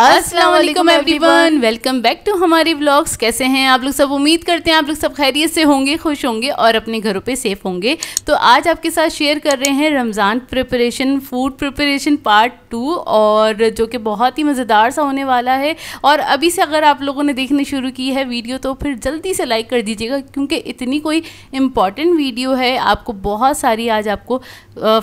Aslam everyone welcome back to हमारे blogs कैसे हैं आप लोग सब उम्मीद करते हैं आप लोग सब खैरियत से होंगे खुश होंगे और अपने घरों पे सेफ होंगे तो आज आपके साथ शेयर कर रहे हैं Ramzan preparation food preparation part two और जो कि बहुत ही मज़ेदार सा होने वाला है और अभी से अगर आप लोगों ने देखनी शुरू की है वीडियो तो फिर जल्दी से लाइक कर दीजिएगा क्योंकि इतनी कोई इम्पॉर्टेंट वीडियो है आपको बहुत सारी आज आपको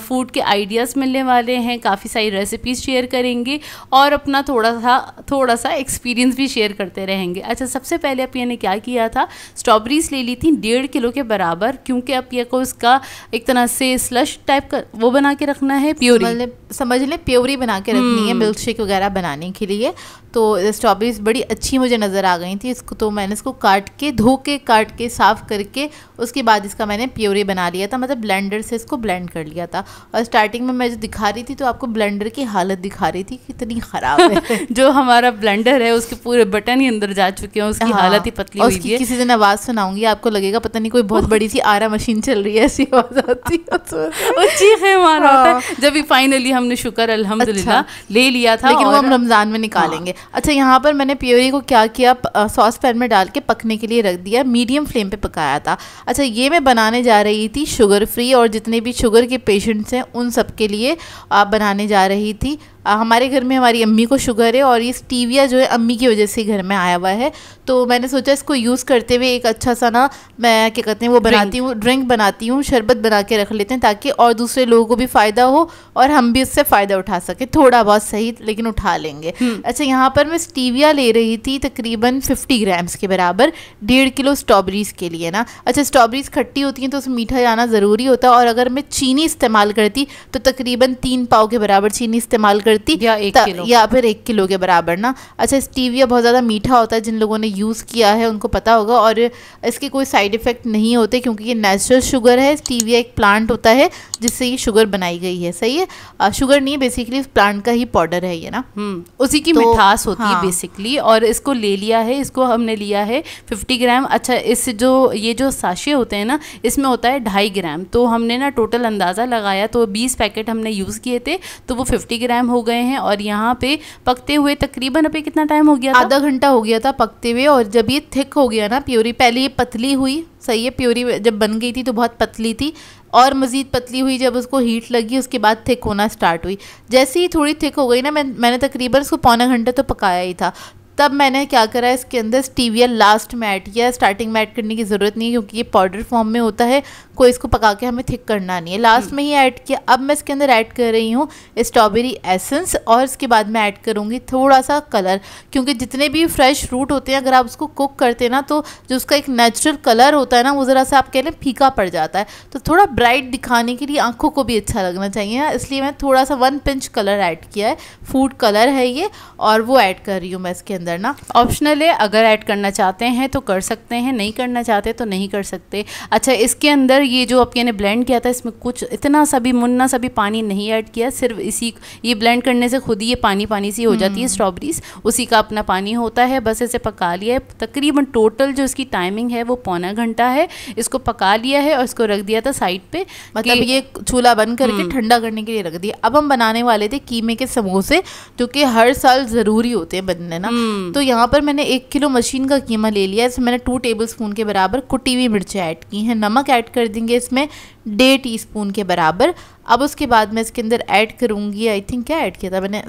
फूड के आइडियाज़ मिलने वाले हैं काफ़ी सारी रेसिपीज़ शेयर करेंगे और अपना थोड़ा था थोड़ा सा एक्सपीरियंस भी शेयर करते रहेंगे अच्छा सबसे पहले अपिया ने क्या किया था स्ट्रॉबेरीज ले ली थी डेढ़ किलो के बराबर क्योंकि अपिया को उसका एक तरह से स्लश टाइप का वो बना के रखना है प्योरी मतलब समझ लें प्योरी बना के रखनी है मिल्क हम्म। शेक वगैरह बनाने के लिए तो स्ट्रॉबेरीज बड़ी अच्छी मुझे नज़र आ गई थी इसको तो मैंने इसको काट के धो के काट के साफ़ करके उसके बाद इसका मैंने प्योरी बना लिया था मतलब ब्लेंडर से इसको ब्लेंड कर लिया था और स्टार्टिंग में मैं जो दिखा रही थी तो आपको ब्लेंडर की हालत दिखा रही थी कितनी ख़राब है जो हमारा ब्लेंडर है उसके पूरे बटन ही अंदर जा चुके हैं उसकी हाँ, हालत ही पतली हुई है किसी दिन आवाज़ सुनाऊंगी आपको लगेगा पता नहीं कोई बहुत बड़ी सी आरा मशीन चल रही है ऐसी आवाज़ आती है तो चीखे मारा होता है हाँ। जब भी फाइनली हमने शुक्र अल्हम्दुलिल्लाह अच्छा। ले लिया था लेकिन वो हम रमज़ान में निकालेंगे हाँ। अच्छा यहाँ पर मैंने प्योरी को क्या किया सॉस पैन में डाल के पकने के लिए रख दिया मीडियम फ्लेम पे पकाया था अच्छा ये मैं बनाने जा रही थी शुगर फ्री और जितने भी शुगर के पेशेंट्स हैं उन सब के लिए आप बनाने जा रही थी हमारे घर में हमारी अम्मी को शुगर है और ये स्टीविया जो है अम्मी की वजह से घर में आया हुआ है तो मैंने सोचा इसको यूज़ करते हुए एक अच्छा सा ना मैं क्या कहते हैं वो बनाती हूँ ड्रिंक बनाती हूँ शरबत बना के रख लेते हैं ताकि और दूसरे लोगों को भी फ़ायदा हो और हम भी उससे फ़ायदा उठा सकें थोड़ा बहुत सही लेकिन उठा लेंगे हम्म। अच्छा यहाँ पर मैं स्टीविया ले रही थी तकरीबन फिफ्टी ग्राम्स के बराबर डेढ़ किलो स्ट्रॉबेरीज़ के लिए ना अच्छा स्ट्रॉबेरीज़ खट्टी होती हैं तो उसमें मीठा जाना ज़रूरी होता है और अगर मैं चीनी इस्तेमाल करती तो तकरीबन तीन पाव के बराबर चीनी इस्तेमाल करती या एक किलो या फिर एक किलो के बराबर ना अच्छा स्टीविया बहुत ज़्यादा मीठा होता है जिन लोगों ने यूज़ किया है उनको पता होगा और इसके कोई साइड इफ़ेक्ट नहीं होते क्योंकि ये नेचुरल शुगर है स्टीविया एक प्लांट होता है जिससे ये शुगर बनाई गई है सही है शुगर नहीं बेसिकली प्लांट का ही पाउडर है ये ना हम्म, उसी की तो मिठास होती है बेसिकली हाँ। और इसको ले लिया है इसको हमने लिया है फिफ्टी ग्राम अच्छा इस जो ये जो साशे होते हैं ना इसमें होता है ढाई ग्राम तो हमने ना टोटल अंदाज़ा लगाया तो बीस पैकेट हमने यूज़ किए थे तो वो फिफ्टी ग्राम हो हो गए हैं और यहाँ पे पकते हुए तकरीबन अभी कितना टाइम हो गया आधा घंटा हो गया था पकते हुए और जब ये थिक हो गया ना प्योरी पहले ये पतली हुई सही है प्योरी जब बन गई थी तो बहुत पतली थी और मज़ीद पतली हुई जब उसको हीट लगी उसके बाद थिक होना स्टार्ट हुई जैसे ही थोड़ी थिक हो गई ना मैं मैंने तकरीबन उसको पौना घंटा तो पकाया ही था तब मैंने क्या करा इसके अंदर स्टीवियल लास्ट में ऐड किया स्टार्टिंग में ऐड करने की ज़रूरत नहीं है क्योंकि ये पाउडर फॉर्म में होता है कोई इसको पका के हमें थिक करना नहीं है लास्ट हम्म। में ही ऐड किया अब मैं इसके अंदर ऐड कर रही हूँ स्ट्रॉबेरी एसेंस और इसके बाद मैं ऐड करूँगी थोड़ा सा कलर क्योंकि जितने भी फ्रेश फ्रूट होते हैं अगर आप उसको कुक करते हैं ना तो जो उसका एक नेचुरल कलर होता है ना वो ज़रा सा आप कह लें फीका पड़ जाता है तो थोड़ा ब्राइट दिखाने के लिए आँखों को भी अच्छा लगना चाहिए ना इसलिए मैं थोड़ा सा वन पिंच कलर ऐड किया है फूड कलर है ये और वो ऐड कर रही हूँ मैं इसके अंदर अंदर ना ऑप्शनल है अगर ऐड करना चाहते हैं तो कर सकते हैं नहीं करना चाहते तो नहीं कर सकते अच्छा इसके अंदर ये जो आपके ने ब्लेंड किया था इसमें कुछ इतना सा भी मुन्ना सा भी पानी नहीं ऐड किया सिर्फ इसी ये ब्लेंड करने से खुद ही ये पानी पानी सी हो जाती है स्ट्रॉबेरीज हम्म। उसी का अपना पानी होता है बस इसे पका लिया है तकरीबन टोटल जो इसकी टाइमिंग है वो पौना घंटा है इसको पका लिया है और इसको रख दिया था साइड पे मतलब ये चूल्हा बंद करके हम्म। ठंडा करने के लिए रख दिया अब हम बनाने वाले थे कीमे के समोसे जो कि हर साल ज़रूरी होते हैं बनने ना हम्म। हम्म। तो यहाँ पर मैंने एक किलो मशीन का कीमा ले लिया इसमें मैंने टू टेबल स्पून के बराबर कुटी हुई मिर्चें ऐड की हैं नमक ऐड कर देंगे इसमें डेढ़ टी स्पून के बराबर अब उसके बाद मैं इसके अंदर ऐड करूँगी आई थिंक क्या ऐड किया था मैंने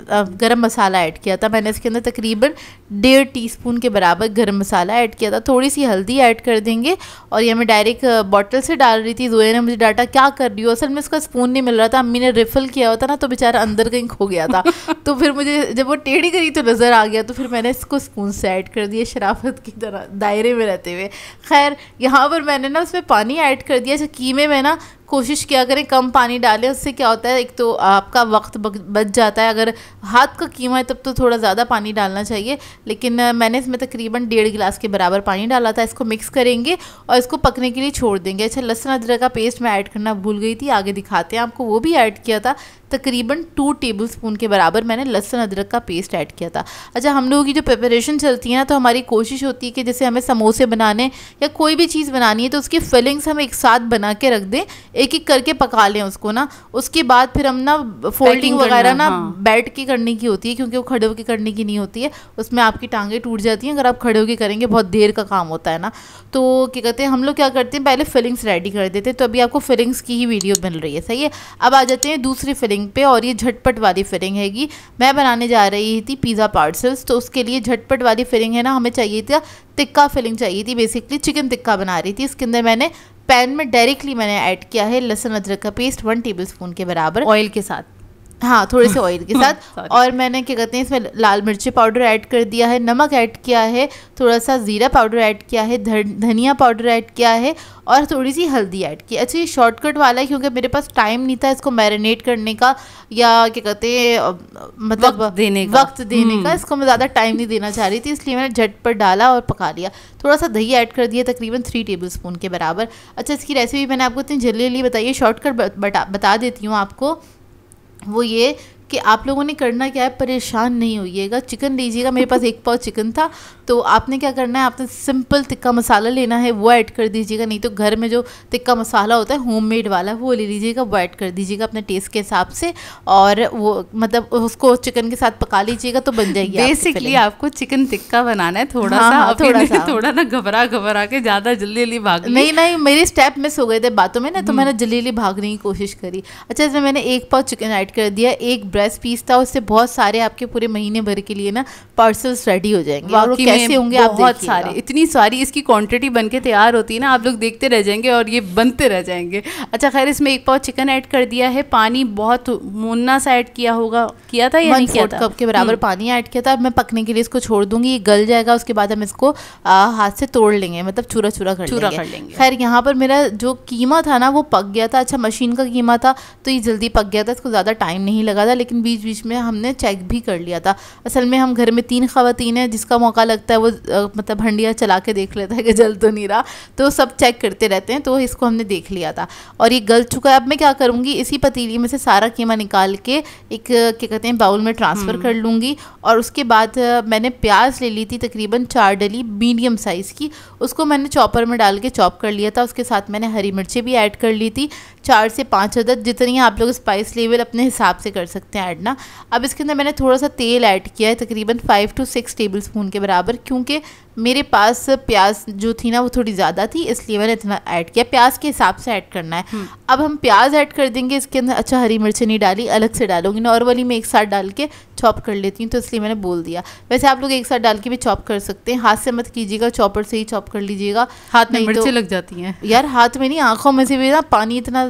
गरम मसाला ऐड किया था मैंने इसके अंदर तकरीबन डेढ़ टीस्पून के बराबर गरम मसाला ऐड किया था थोड़ी सी हल्दी ऐड कर देंगे और ये मैं डायरेक्ट बॉटल से डाल रही थी जोया ने मुझे डाटा क्या कर रही हो असल में इसका स्पून नहीं मिल रहा था अम्मी ने रिफिल किया होता ना तो बेचारा अंदर कहीं खो गया था तो फिर मुझे जब वो टेढ़ी करी तो नज़र आ गया तो फिर मैंने इसको स्पून से ऐड कर दिया शराफत की तरह दायरे में रहते हुए खैर यहाँ पर मैंने ना उसमें पानी ऐड कर दिया जो कीमे में ना कोशिश किया करें कम पानी डालें उससे क्या होता है एक तो आपका वक्त बच जाता है अगर हाथ का कीमा है तब तो थोड़ा ज़्यादा पानी डालना चाहिए लेकिन मैंने इसमें तकरीबन डेढ़ गिलास के बराबर पानी डाला था इसको मिक्स करेंगे और इसको पकने के लिए छोड़ देंगे अच्छा लहसुन अदरक का पेस्ट मैं ऐड करना भूल गई थी आगे दिखाते हैं आपको वो भी ऐड किया था तकरीबन टू टेबल स्पून के बराबर मैंने लहसुन अदरक का पेस्ट ऐड किया था अच्छा हम लोगों की जो प्रिपरेशन चलती है ना तो हमारी कोशिश होती है कि जैसे हमें समोसे बनाने या कोई भी चीज़ बनानी है तो उसकी फिलिंग्स हम एक साथ बना के रख दें एक एक करके पका लें उसको ना उसके बाद फिर हम ना फोल्डिंग वगैरह ना हाँ। बैठ के करने की होती है क्योंकि वो खड़े होकर करने की नहीं होती है उसमें आपकी टांगे टूट जाती हैं अगर आप खड़े होकर करेंगे बहुत देर का काम होता है ना तो क्या कहते हैं हम लोग क्या करते हैं पहले फिलिंग्स रेडी कर देते हैं तो अभी आपको फिलिंग्स की ही वीडियो मिल रही है सही है अब आ जाते हैं दूसरी फिलिंग फिलिंग पे और ये झटपट वाली फिलिंग हैगी मैं बनाने जा रही थी पिज़्ज़ा पार्सल्स तो उसके लिए झटपट वाली फिलिंग है ना हमें चाहिए था टिक्का फिलिंग चाहिए थी बेसिकली चिकन टिक्का बना रही थी इसके अंदर मैंने पैन में डायरेक्टली मैंने ऐड किया है लहसुन अदरक का पेस्ट वन टेबल स्पून के बराबर ऑयल के साथ हाँ थोड़े से ऑयल के साथ और मैंने क्या कहते हैं इसमें लाल मिर्ची पाउडर ऐड कर दिया है नमक ऐड किया है थोड़ा सा ज़ीरा पाउडर ऐड किया है धनिया पाउडर ऐड किया है और थोड़ी सी हल्दी ऐड की अच्छा ये शॉर्टकट वाला है क्योंकि मेरे पास टाइम नहीं था इसको मैरिनेट करने का या क्या कहते हैं मतलब वक्त देने का वक्त देने का हम्म। इसको मैं ज़्यादा टाइम नहीं देना चाह रही थी इसलिए मैंने झट पर डाला और पका लिया थोड़ा सा दही ऐड कर दिया तकरीबन थ्री टेबल स्पून के बराबर अच्छा इसकी रेसिपी मैंने आपको इतनी जल्दी जल्दी बताई है शॉर्टकट बता देती हूँ आपको वो ये कि आप लोगों ने करना क्या है परेशान नहीं होइएगा चिकन लीजिएगा मेरे पास एक पाव चिकन था तो आपने क्या करना है आपने सिंपल टिक्का मसाला लेना है वो ऐड कर दीजिएगा नहीं तो घर में जो टिक्का मसाला होता है होममेड वाला वो ले लीजिएगा वो ऐड कर दीजिएगा अपने टेस्ट के हिसाब से और वो मतलब उसको चिकन के साथ पका लीजिएगा तो बन जाएगी बेसिकली आपको चिकन टिक्का बनाना है थोड़ा हाँ, सा हाँ, थोड़ा सा थोड़ा ना घबरा घबरा के ज़्यादा जल्दी जल्दी भाग नहीं नहीं मेरे स्टेप मिस हो गए थे बातों में ना तो हम्म। मैंने जल्दी जल्दी भागने की कोशिश करी अच्छा इसमें मैंने एक पाव चिकन ऐड कर दिया एक ड्रेस पीस था उससे बहुत सारे आपके पूरे महीने भर के लिए ना पार्सल्स रेडी हो जाएंगे और कैसे होंगे आप बहुत सारे इतनी सारी इसकी क्वांटिटी बन के तैयार होती है ना आप लोग देखते रह जाएंगे और ये बनते रह जाएंगे अच्छा खैर इसमें एक पाव चिकन ऐड कर दिया है पानी बहुत मुन्ना सा ऐड किया होगा किया था या नहीं किया था कप के बराबर हम्म। पानी ऐड किया था मैं पकने के लिए इसको छोड़ दूंगी ये गल जाएगा उसके बाद हम इसको हाथ से तोड़ लेंगे मतलब चूरा चूरा कर चूरा कर लेंगे खैर यहाँ पर मेरा जो कीमा था ना वो पक गया था अच्छा मशीन का कीमा था तो ये जल्दी पक गया था इसको ज़्यादा टाइम नहीं लगा था लेकिन लेकिन बीच बीच में हमने चेक भी कर लिया था असल में हम घर में तीन खातन हैं जिसका मौका लगता है वो मतलब हंडिया चला के देख लेता है कि जल तो नहीं रहा तो सब चेक करते रहते हैं तो इसको हमने देख लिया था और ये गल चुका है अब मैं क्या करूँगी इसी पतीली में से सारा कीमा निकाल के एक क्या कहते हैं बाउल में ट्रांसफ़र हम्म। कर लूँगी और उसके बाद मैंने प्याज ले ली थी तकरीबन चार डली मीडियम साइज़ की उसको मैंने चॉपर में डाल के चॉप कर लिया था उसके साथ मैंने हरी मिर्चें भी ऐड कर ली थी चार से पाँच अदद जितनी आप लोग स्पाइस लेवल अपने हिसाब से कर सकते हैं हैं ऐड ना अब इसके अंदर मैंने थोड़ा सा तेल ऐड किया है तकरीबन five to six tablespoon के बराबर क्योंकि मेरे पास प्याज जो थी ना वो थोड़ी ज़्यादा थी इसलिए मैंने इतना ऐड किया प्याज के हिसाब से ऐड करना है हम्म। अब हम प्याज ऐड कर देंगे इसके अंदर अच्छा हरी मिर्च नहीं डाली अलग से डालूंगी नॉर्मली मैं एक साथ डाल के चॉप कर लेती हूँ तो इसलिए मैंने बोल दिया वैसे आप लोग एक साथ डाल के भी चॉप कर सकते हैं हाथ से मत कीजिएगा चॉपर से ही चॉप कर लीजिएगा हाथ में तो मिर्चें लग जाती हैं यार हाथ में नहीं आंखों में से भी ना पानी इतना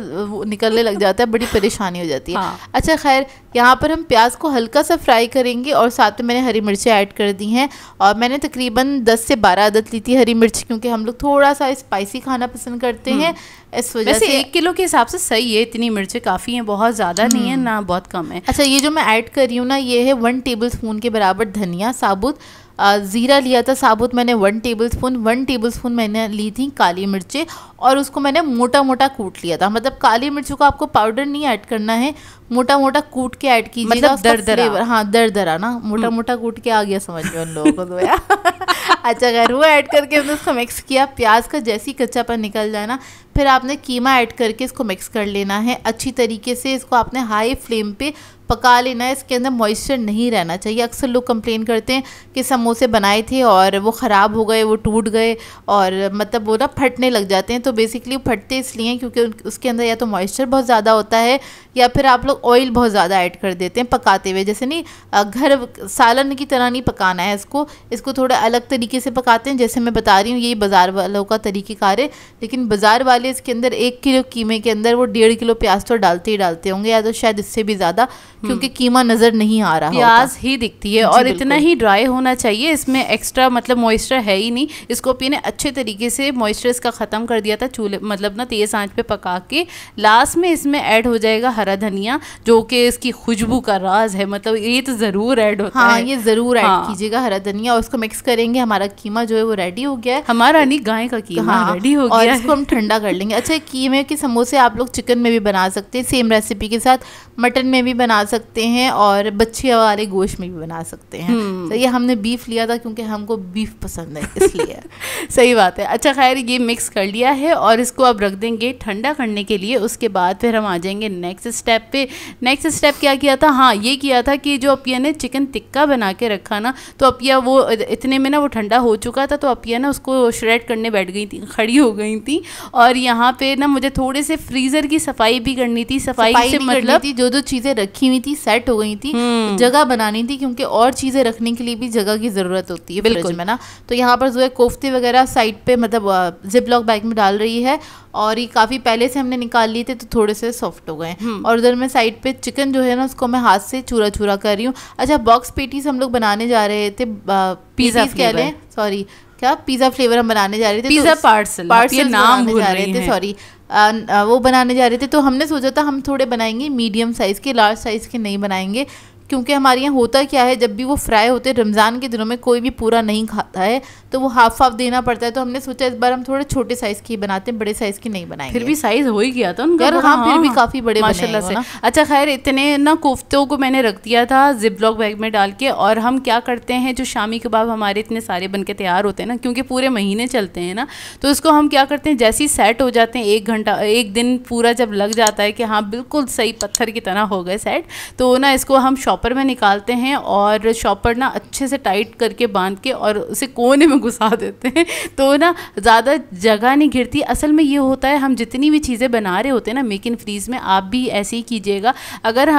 निकलने लग जाता है बड़ी परेशानी हो जाती है हाँ। अच्छा खैर यहाँ पर हम प्याज को हल्का सा फ्राई करेंगे और साथ में मैंने हरी मिर्चें ऐड कर दी हैं और मैंने तकरीबन 10 से 12 आदत ली थी हरी मिर्च क्योंकि हम लोग थोड़ा सा स्पाइसी खाना पसंद करते हम्म। हैं इस वजह से एक किलो के हिसाब से सही है इतनी मिर्चें काफ़ी हैं बहुत ज़्यादा नहीं है हम्म। ना बहुत कम है अच्छा ये जो मैं ऐड कर रही हूँ ना ये है वन टेबल स्पून के बराबर धनिया साबुत ज़ीरा लिया था साबुत मैंने one tablespoon one tablespoon मैंने ली थी काली मिर्चें और उसको मैंने मोटा मोटा कूट लिया था मतलब काली मिर्चों को आपको पाउडर नहीं ऐड करना है मोटा मोटा कूट के ऐड कीजिए मतलब दर दरा हाँ दर दरा ना हम्म। मोटा मोटा कूट के आ गया समझ में उन लोगों को तो अच्छा अगर वो ऐड करके हमने उसको मिक्स किया प्याज का जैसी पर निकल जाए ना फिर आपने कीमा ऐड करके इसको मिक्स कर लेना है अच्छी तरीके से इसको आपने हाई फ्लेम पे पका लेना है इसके अंदर मॉइस्चर नहीं रहना चाहिए अक्सर लोग कंप्लेन करते हैं कि समोसे बनाए थे और वो ख़राब हो गए वो टूट गए और मतलब वो ना फटने लग जाते हैं तो बेसिकली फटते इसलिए क्योंकि उसके अंदर या तो मॉइस्चर बहुत ज़्यादा होता है या फिर आप लोग ऑयल बहुत ज़्यादा ऐड कर देते हैं पकाते हुए जैसे नहीं घर सालन की तरह नहीं पकाना है इसको इसको थोड़ा अलग तरीके से पकाते हैं जैसे मैं बता रही हूँ यही बाज़ार वालों का तरीक़ेकार है लेकिन बाज़ार वाले इसके अंदर एक किलो कीमे के अंदर वो डेढ़ किलो प्याज तो डालते ही डालते होंगे या तो शायद इससे भी ज़्यादा क्योंकि कीमा नजर नहीं आ रहा प्याज ही दिखती है और इतना ही ड्राई होना चाहिए इसमें एक्स्ट्रा मतलब मॉइस्चर है ही नहीं इसको पीने अच्छे तरीके से मॉइस्चर इसका ख़त्म कर दिया था चूल्हे मतलब ना तेज़ आंच पे पका के लास्ट में इसमें ऐड हो जाएगा हरा धनिया जो कि इसकी खुशबू का राज है मतलब ये तो ज़रूर ऐड होता हाँ, है ये ज़रूर ऐड हाँ। कीजिएगा हरा धनिया और उसको मिक्स करेंगे हमारा कीमा जो है वो रेडी हो गया है हमारा नहीं गाय का कीमा रेडी हाँ, हो गया इसको हम ठंडा कर लेंगे अच्छा कीमे के समोसे आप लोग चिकन में भी बना सकते हैं सेम रेसिपी के साथ मटन में भी बना सकते हैं और बच्चे वाले गोश्त में भी बना सकते हैं हम्म। तो ये हमने बीफ लिया था क्योंकि हमको बीफ पसंद है इसलिए सही बात है अच्छा खैर ये मिक्स कर लिया है और इसको अब रख देंगे ठंडा करने के लिए उसके बाद फिर हम आ जाएंगे नेक्स्ट स्टेप पे नेक्स्ट स्टेप क्या किया था हाँ ये किया था कि जो अपिया ने चिकन टिक्का बना के रखा ना तो अपिया वो इतने में ना वो ठंडा हो चुका था तो अपिया ना उसको श्रेड करने बैठ गई थी खड़ी हो गई थी और यहाँ पे ना मुझे थोड़े से फ्रीज़र की सफाई भी करनी थी सफाई, सफाई से मतलब जो जो चीज़ें रखी हुई गई थी सेट हो गई थी हम्म। जगह बनानी थी क्योंकि और चीज़ें रखने के लिए भी जगह की ज़रूरत होती है बिल्कुल में ना तो यहाँ पर जो है कोफ्ते वगैरह साइड पे मतलब जिप लॉक बैग में डाल रही है और ये काफ़ी पहले से हमने निकाल लिए थे तो थोड़े से सॉफ्ट हो गए हम्म। और उधर मैं साइड पे चिकन जो है ना उसको मैं हाथ से चूरा चूरा कर रही हूँ अच्छा बॉक्स पेटीज हम लोग बनाने जा रहे थे पिज्ज़ा कह रहे हैं सॉरी क्या पिज्ज़ा फ्लेवर हम बनाने जा रहे थे पिज्ज़ा पार्सल पार्सल नाम जा रहे थे सॉरी वो बनाने जा रहे थे तो हमने सोचा था हम थोड़े बनाएंगे मीडियम साइज़ के लार्ज साइज़ के नहीं बनाएंगे क्योंकि हमारे यहाँ होता क्या है जब भी वो फ्राई होते रमज़ान के दिनों में कोई भी पूरा नहीं खाता है तो वो हाफ हाफ देना पड़ता है तो हमने सोचा इस बार हम थोड़े छोटे साइज़ की बनाते हैं बड़े साइज़ की नहीं बनाए फिर भी साइज़ हो ही गया था उनका हाँ फिर भी हाँ, काफ़ी बड़े माशाला से अच्छा खैर इतने ना कोफ्तों को मैंने रख दिया था जिप ब्लॉक बैग में डाल के और हम क्या करते हैं जो शामी कबाब हमारे इतने सारे बन के तैयार होते हैं ना क्योंकि पूरे महीने चलते हैं ना तो उसको हम क्या करते हैं जैसे ही सेट हो जाते हैं एक घंटा एक दिन पूरा जब लग जाता है कि हाँ बिल्कुल सही पत्थर की तरह हो गए सेट तो ना इसको हम शॉप शॉपर में निकालते हैं और शॉपर ना अच्छे से टाइट करके बांध के और उसे कोने में घुसा देते हैं तो ना ज़्यादा जगह नहीं घिरती असल में ये होता है हम जितनी भी चीज़ें बना रहे होते हैं ना मेक इन फ्रीज़ में आप भी ऐसे ही कीजिएगा अगर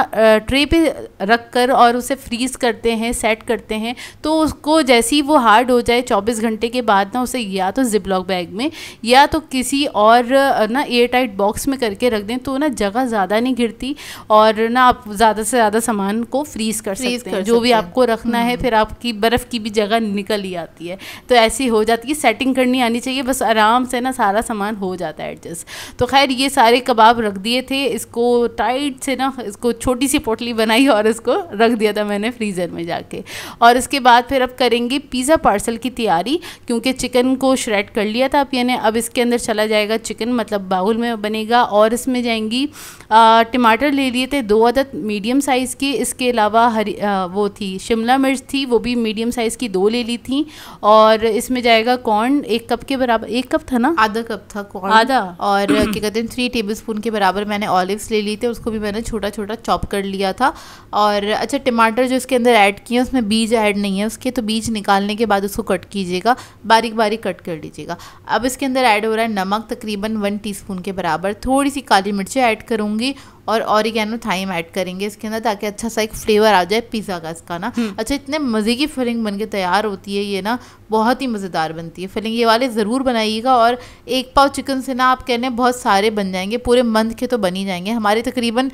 ट्रे पे रख कर और उसे फ्रीज़ करते हैं सेट करते हैं तो उसको जैसे ही वो हार्ड हो जाए चौबीस घंटे के बाद ना उसे या तो जिपलॉक बैग में या तो किसी और ना एयर टाइट बॉक्स में करके रख दें तो ना जगह ज़्यादा नहीं घिरती और ना आप ज़्यादा से ज़्यादा सामान को फ्रीज कर फ्रीज सकते कर हैं जो भी आपको रखना है हम्म। फिर आपकी बर्फ़ की भी जगह निकल ही आती है तो ऐसी हो जाती है सेटिंग करनी आनी चाहिए बस आराम से ना सारा सामान हो जाता है एडजस्ट तो खैर ये सारे कबाब रख दिए थे इसको टाइट से ना इसको छोटी सी पोटली बनाई और इसको रख दिया था मैंने फ्रीज़र में जाके और इसके बाद फिर अब करेंगे पिज़्ज़ा पार्सल की तैयारी क्योंकि चिकन को श्रेड कर लिया था अब यानी अब इसके अंदर चला जाएगा चिकन मतलब बाउल में बनेगा और इसमें जाएंगी टमाटर ले लिए थे दो अदद मीडियम साइज़ की इसके अलावा अलावा हरी आ, वो थी शिमला मिर्च थी वो भी मीडियम साइज़ की दो ले ली थी और इसमें जाएगा कॉर्न एक कप के बराबर एक कप था ना आधा कप था कॉर्न आधा और क्या कहते हैं थ्री टेबल स्पून के बराबर मैंने ऑलिव्स ले ली थी उसको भी मैंने छोटा छोटा चॉप कर लिया था और अच्छा टमाटर जो इसके अंदर ऐड किए उसमें बीज ऐड नहीं है उसके तो बीज निकालने के बाद उसको कट कीजिएगा बारीक बारीक कट कर लीजिएगा अब इसके अंदर ऐड हो रहा है नमक तकरीबन वन टीस्पून के बराबर थोड़ी सी काली मिर्चें ऐड करूँगी और ऑरिगेनो थाइम ऐड करेंगे इसके अंदर ताकि अच्छा सा एक फ्लेवर आ जाए पिज़्ज़ा का इसका ना हम्म। अच्छा इतने मज़े की फिलिंग बन के तैयार होती है ये ना बहुत ही मज़ेदार बनती है फिलिंग ये वाले ज़रूर बनाइएगा और एक पाव चिकन से ना आप कहने बहुत सारे बन जाएंगे पूरे मंथ के तो बन ही जाएंगे हमारे तकरीबन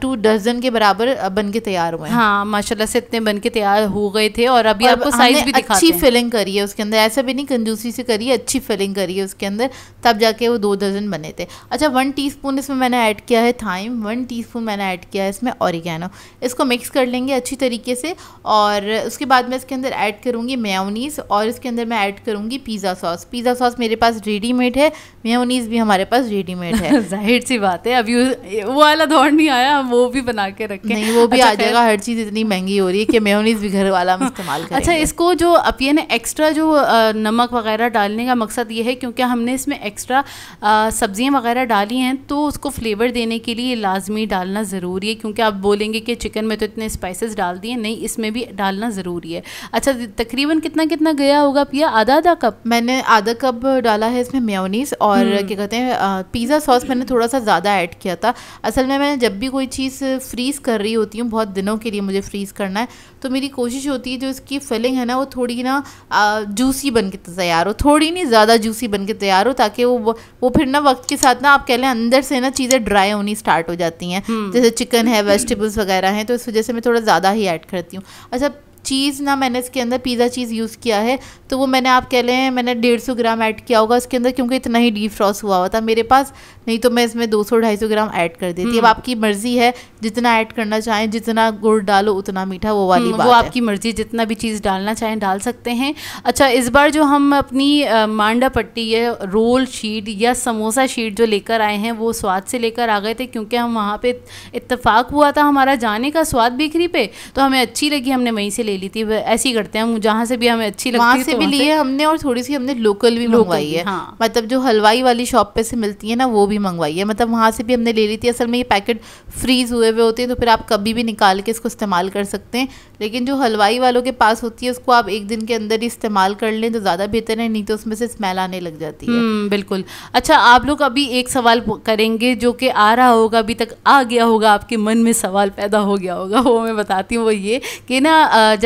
टू डजन के बराबर बन के तैयार हुए हैं हाँ माशाला से इतने बन के तैयार हो गए थे और अभी आपको साइज भी अच्छी फिलिंग करी है उसके अंदर ऐसा भी नहीं कंजूसी से करिए अच्छी फिलिंग करिए उसके अंदर तब जाके वो दो दर्जन बने थे अच्छा वन टी इसमें मैंने ऐड किया है थाइम टाइम वन टीस्पून मैंने ऐड किया है इसमें औरिगैनो इसको मिक्स कर लेंगे अच्छी तरीके से और उसके बाद मैं इसके अंदर ऐड करूँगी मेयोनीज़ और इसके अंदर मैं ऐड करूँगी पिज़्ज़ा सॉस पिज़्ज़ा सॉस मेरे पास रेडीमेड है मेयोनीज़ भी हमारे पास रेडीमेड है जाहिर सी बात है अभी वो वाला दौर नहीं आया हम वो भी बना के रखें नहीं वो भी अच्छा, आ जाएगा हर चीज़ इतनी महंगी हो रही है कि मेयोनीज़ भी घर वाला हम इस्तेमाल करें हाँ, अच्छा इसको जो अब ये ना एक्स्ट्रा जो नमक वगैरह डालने का मकसद ये है क्योंकि हमने इसमें एक्स्ट्रा सब्जियां वगैरह डाली हैं तो उसको फ्लेवर देने के लिए लाजमी डालना ज़रूरी है क्योंकि आप बोलेंगे कि चिकन में तो इतने स्पाइसेस डाल दिए नहीं इसमें भी डालना ज़रूरी है अच्छा तकरीबन कितना कितना गया होगा पिया आधा आधा कप मैंने आधा कप डाला है इसमें मेयोनीस और हम्म। क्या कहते हैं पिज़्ज़ा सॉस मैंने थोड़ा सा ज़्यादा ऐड किया था असल में मैंने जब भी कोई चीज़ फ्रीज़ कर रही होती हूँ बहुत दिनों के लिए मुझे फ्रीज़ करना है तो मेरी कोशिश होती है जो इसकी फिलिंग है ना वो थोड़ी ना जूसी बन के तैयार हो थोड़ी नहीं ज़्यादा जूसी बन के तैयार हो ताकि वो वो फिर ना वक्त के साथ ना आप कह लें अंदर से ना चीज़ें ड्राई होनी स्टार्ट हो हो जाती हैं हम्म। जैसे चिकन है वेजिटेबल्स वगैरह हैं तो इस वजह से मैं थोड़ा ज़्यादा ही ऐड करती हूँ अच्छा चीज़ ना मैंने इसके अंदर पिज़्ज़ा चीज़ यूज़ किया है तो वो मैंने आप कह लें मैंने डेढ़ सौ ग्राम ऐड किया होगा इसके अंदर क्योंकि इतना ही डीप फ्रॉस हुआ हुआ था मेरे पास नहीं तो मैं इसमें दो सौ ढाई सौ ग्राम ऐड कर देती अब हम्म। आपकी मर्ज़ी है जितना ऐड करना चाहें जितना गुड़ डालो उतना मीठा वो वाली हम्म, बात वो आपकी मर्ज़ी जितना भी चीज़ डालना चाहें डाल सकते हैं अच्छा इस बार जो हम अपनी मांडा पट्टी या रोल शीट या समोसा शीट जो लेकर आए हैं वो स्वाद से लेकर आ गए थे क्योंकि हम वहाँ पर इतफाक़ हुआ था हमारा जाने का स्वाद बिखरी पे तो हमें अच्छी लगी हमने वहीं से ले ले ली थी ऐसी करते हैं जहाँ से भी हमें अच्छी लगती वहाँ से तो भी ली है हमने और थोड़ी सी हमने लोकल भी मंगवाई है हाँ। मतलब जो हलवाई वाली शॉप पे से मिलती है ना वो भी मंगवाई है मतलब वहाँ से भी हमने ले ली थी असल में ये पैकेट फ्रीज हुए हुए होते हैं तो फिर आप कभी भी निकाल के इसको इस्तेमाल कर सकते हैं लेकिन जो हलवाई वालों के पास होती है उसको आप एक दिन के अंदर ही इस्तेमाल कर लें तो ज़्यादा बेहतर है नहीं तो उसमें से स्मेल आने लग जाती है हम्म, बिल्कुल अच्छा आप लोग अभी एक सवाल करेंगे जो कि आ रहा होगा अभी तक आ गया होगा आपके मन में सवाल पैदा हो गया होगा वो मैं बताती हूँ वो ये कि ना